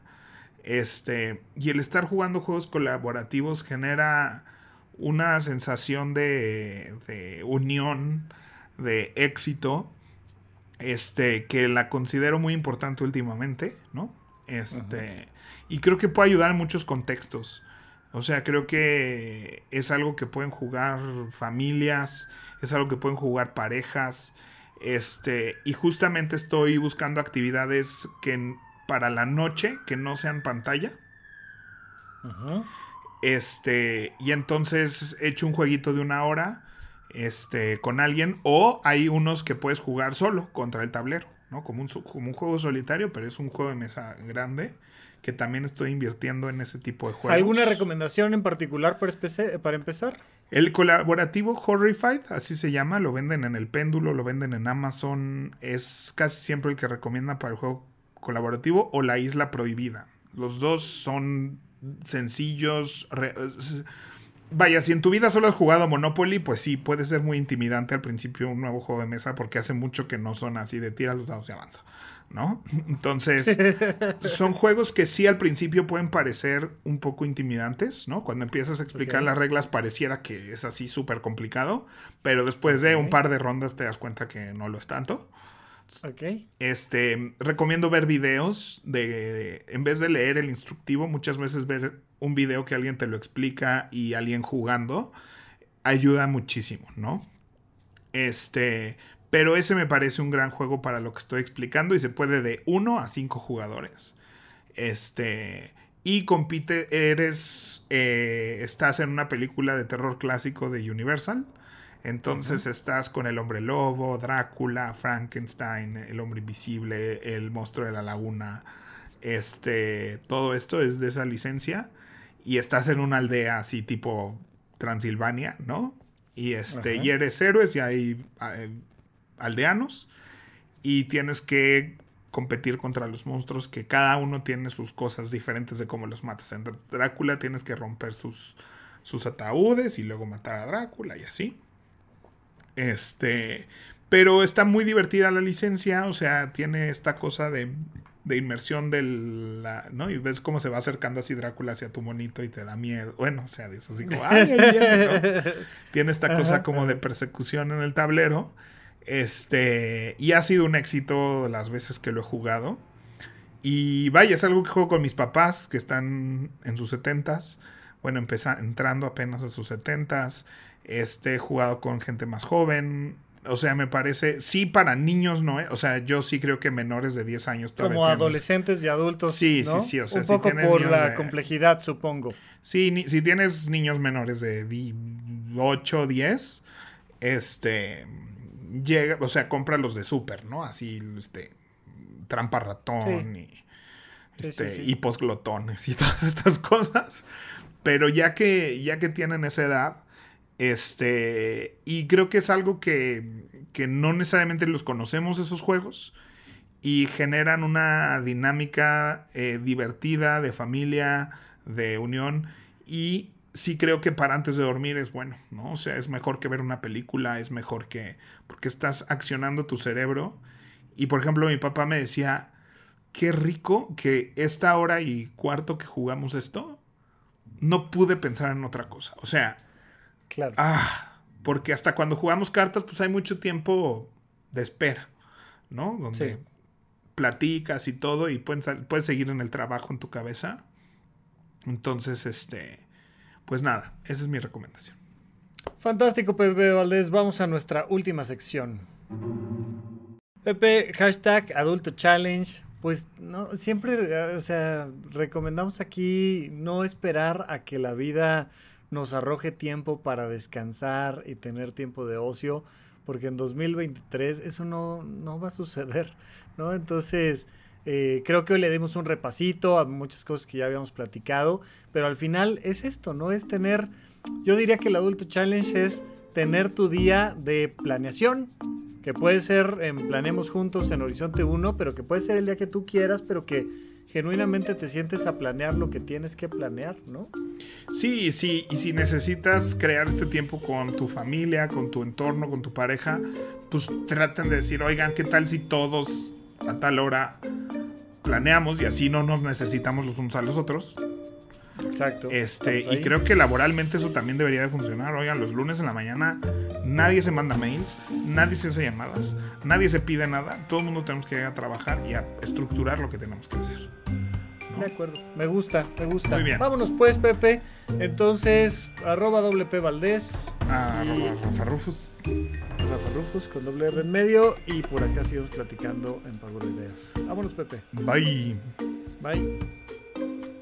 Este, y el estar jugando juegos colaborativos genera una sensación de, de unión, de éxito, este, que la considero muy importante últimamente, ¿no? Este, y creo que puede ayudar en muchos contextos. O sea, creo que es algo que pueden jugar familias, es algo que pueden jugar parejas. Este, y justamente estoy buscando actividades que para la noche que no sean pantalla. Ajá. Este, y entonces he hecho un jueguito de una hora este, con alguien o hay unos que puedes jugar solo contra el tablero, ¿no? Como un, como un juego solitario, pero es un juego de mesa grande que también estoy invirtiendo en ese tipo de juegos. ¿Alguna recomendación en particular para empezar? El colaborativo Horrified, así se llama, lo venden en el péndulo, lo venden en Amazon, es casi siempre el que recomienda para el juego colaborativo o la isla prohibida. Los dos son sencillos. Vaya, si en tu vida solo has jugado Monopoly, pues sí, puede ser muy intimidante al principio un nuevo juego de mesa porque hace mucho que no son así de tira los dados y avanza, ¿no? Entonces, son juegos que sí al principio pueden parecer un poco intimidantes, ¿no? Cuando empiezas a explicar las reglas pareciera que es así súper complicado, pero después de un par de rondas te das cuenta que no lo es tanto. Ok. Este, recomiendo ver videos de, en vez de leer el instructivo, muchas veces ver un video que alguien te lo explica y alguien jugando ayuda muchísimo, ¿no? Este, pero ese me parece un gran juego para lo que estoy explicando y se puede de 1 a 5 jugadores. Este, y compite, eres, eh, estás en una película de terror clásico de Universal entonces estás con el hombre lobo, Drácula, Frankenstein, el hombre invisible, el monstruo de la laguna. Este, todo esto es de esa licencia. Y estás en una aldea así tipo Transilvania, ¿no? Y este, y eres héroes y hay eh, aldeanos. Y tienes que competir contra los monstruos que cada uno tiene sus cosas diferentes de cómo los matas. En Drácula tienes que romper sus ataúdes y luego matar a Drácula y así. Este, pero está muy divertida la licencia, o sea, tiene esta cosa de, de inmersión del, la, ¿no? Y ves cómo se va acercando así Drácula hacia tu monito y te da miedo. Bueno, o sea, dices así como, ¡ay, Tiene esta cosa como de persecución en el tablero. Este, y ha sido un éxito las veces que lo he jugado. Y vaya, es algo que juego con mis papás que están en sus setentas. Bueno, empezando entrando apenas a sus setentas este, jugado con gente más joven. O sea, me parece, sí, para niños no, ¿eh? o sea, yo sí creo que menores de 10 años todavía. Como adolescentes y adultos. Sí, sí, sí, o sea, un poco por la complejidad, supongo. Sí, si tienes niños menores de 8, 10, este, llega, o sea, compra los de súper, ¿no? Así, este, trampa ratón y este, y todas estas cosas. Pero ya que, ya que tienen esa edad, este, y creo que es algo que, no necesariamente los conocemos esos juegos y generan una dinámica eh, divertida de familia, de unión y sí creo que para antes de dormir es bueno, ¿no? O sea, es mejor que ver una película, es mejor que... porque estás accionando tu cerebro. Y por ejemplo, mi papá me decía, qué rico que esta hora y cuarto que jugamos esto, no pude pensar en otra cosa. O sea, Claro. Ah, porque hasta cuando jugamos cartas, pues hay mucho tiempo de espera, ¿no? Donde platicas y todo y puedes, puedes seguir en el trabajo en tu cabeza. Entonces, este, pues nada, esa es mi recomendación. Fantástico, Pepe Valdés. Vamos a nuestra última sección. Pepe, hashtag adulto challenge. Pues no, siempre, eh, o sea, recomendamos aquí no esperar a que la vida nos arroje tiempo para descansar y tener tiempo de ocio, porque en 2023 eso no, no va a suceder, ¿no? Entonces, eh, creo que hoy le dimos un repasito a muchas cosas que ya habíamos platicado, pero al final es esto, ¿no? Es tener, yo diría que el adulto challenge es tener tu día de planeación, que puede ser en Planemos Juntos en Horizonte 1, pero que puede ser el día que tú quieras, pero que genuinamente te sientes a planear lo que tienes que planear, ¿no? Sí, sí, y si necesitas crear este tiempo con tu familia, con tu entorno, con tu pareja, pues traten de decir, oigan, ¿qué tal si todos a tal hora planeamos y así no nos necesitamos los unos a los otros? Exacto. Este, y creo que laboralmente eso también debería de funcionar. Oigan, los lunes en la mañana nadie se manda mails, nadie se hace llamadas, nadie se pide nada. Todo el mundo tenemos que ir a trabajar y a estructurar lo que tenemos que hacer. De acuerdo, me gusta, me gusta. Muy bien. Vámonos pues, Pepe. Entonces, arroba WP Valdés. Rufus. Rafa Rufus con doble R en medio. Y por acá seguimos platicando en Pago de Ideas. Vámonos, Pepe. Bye. Bye.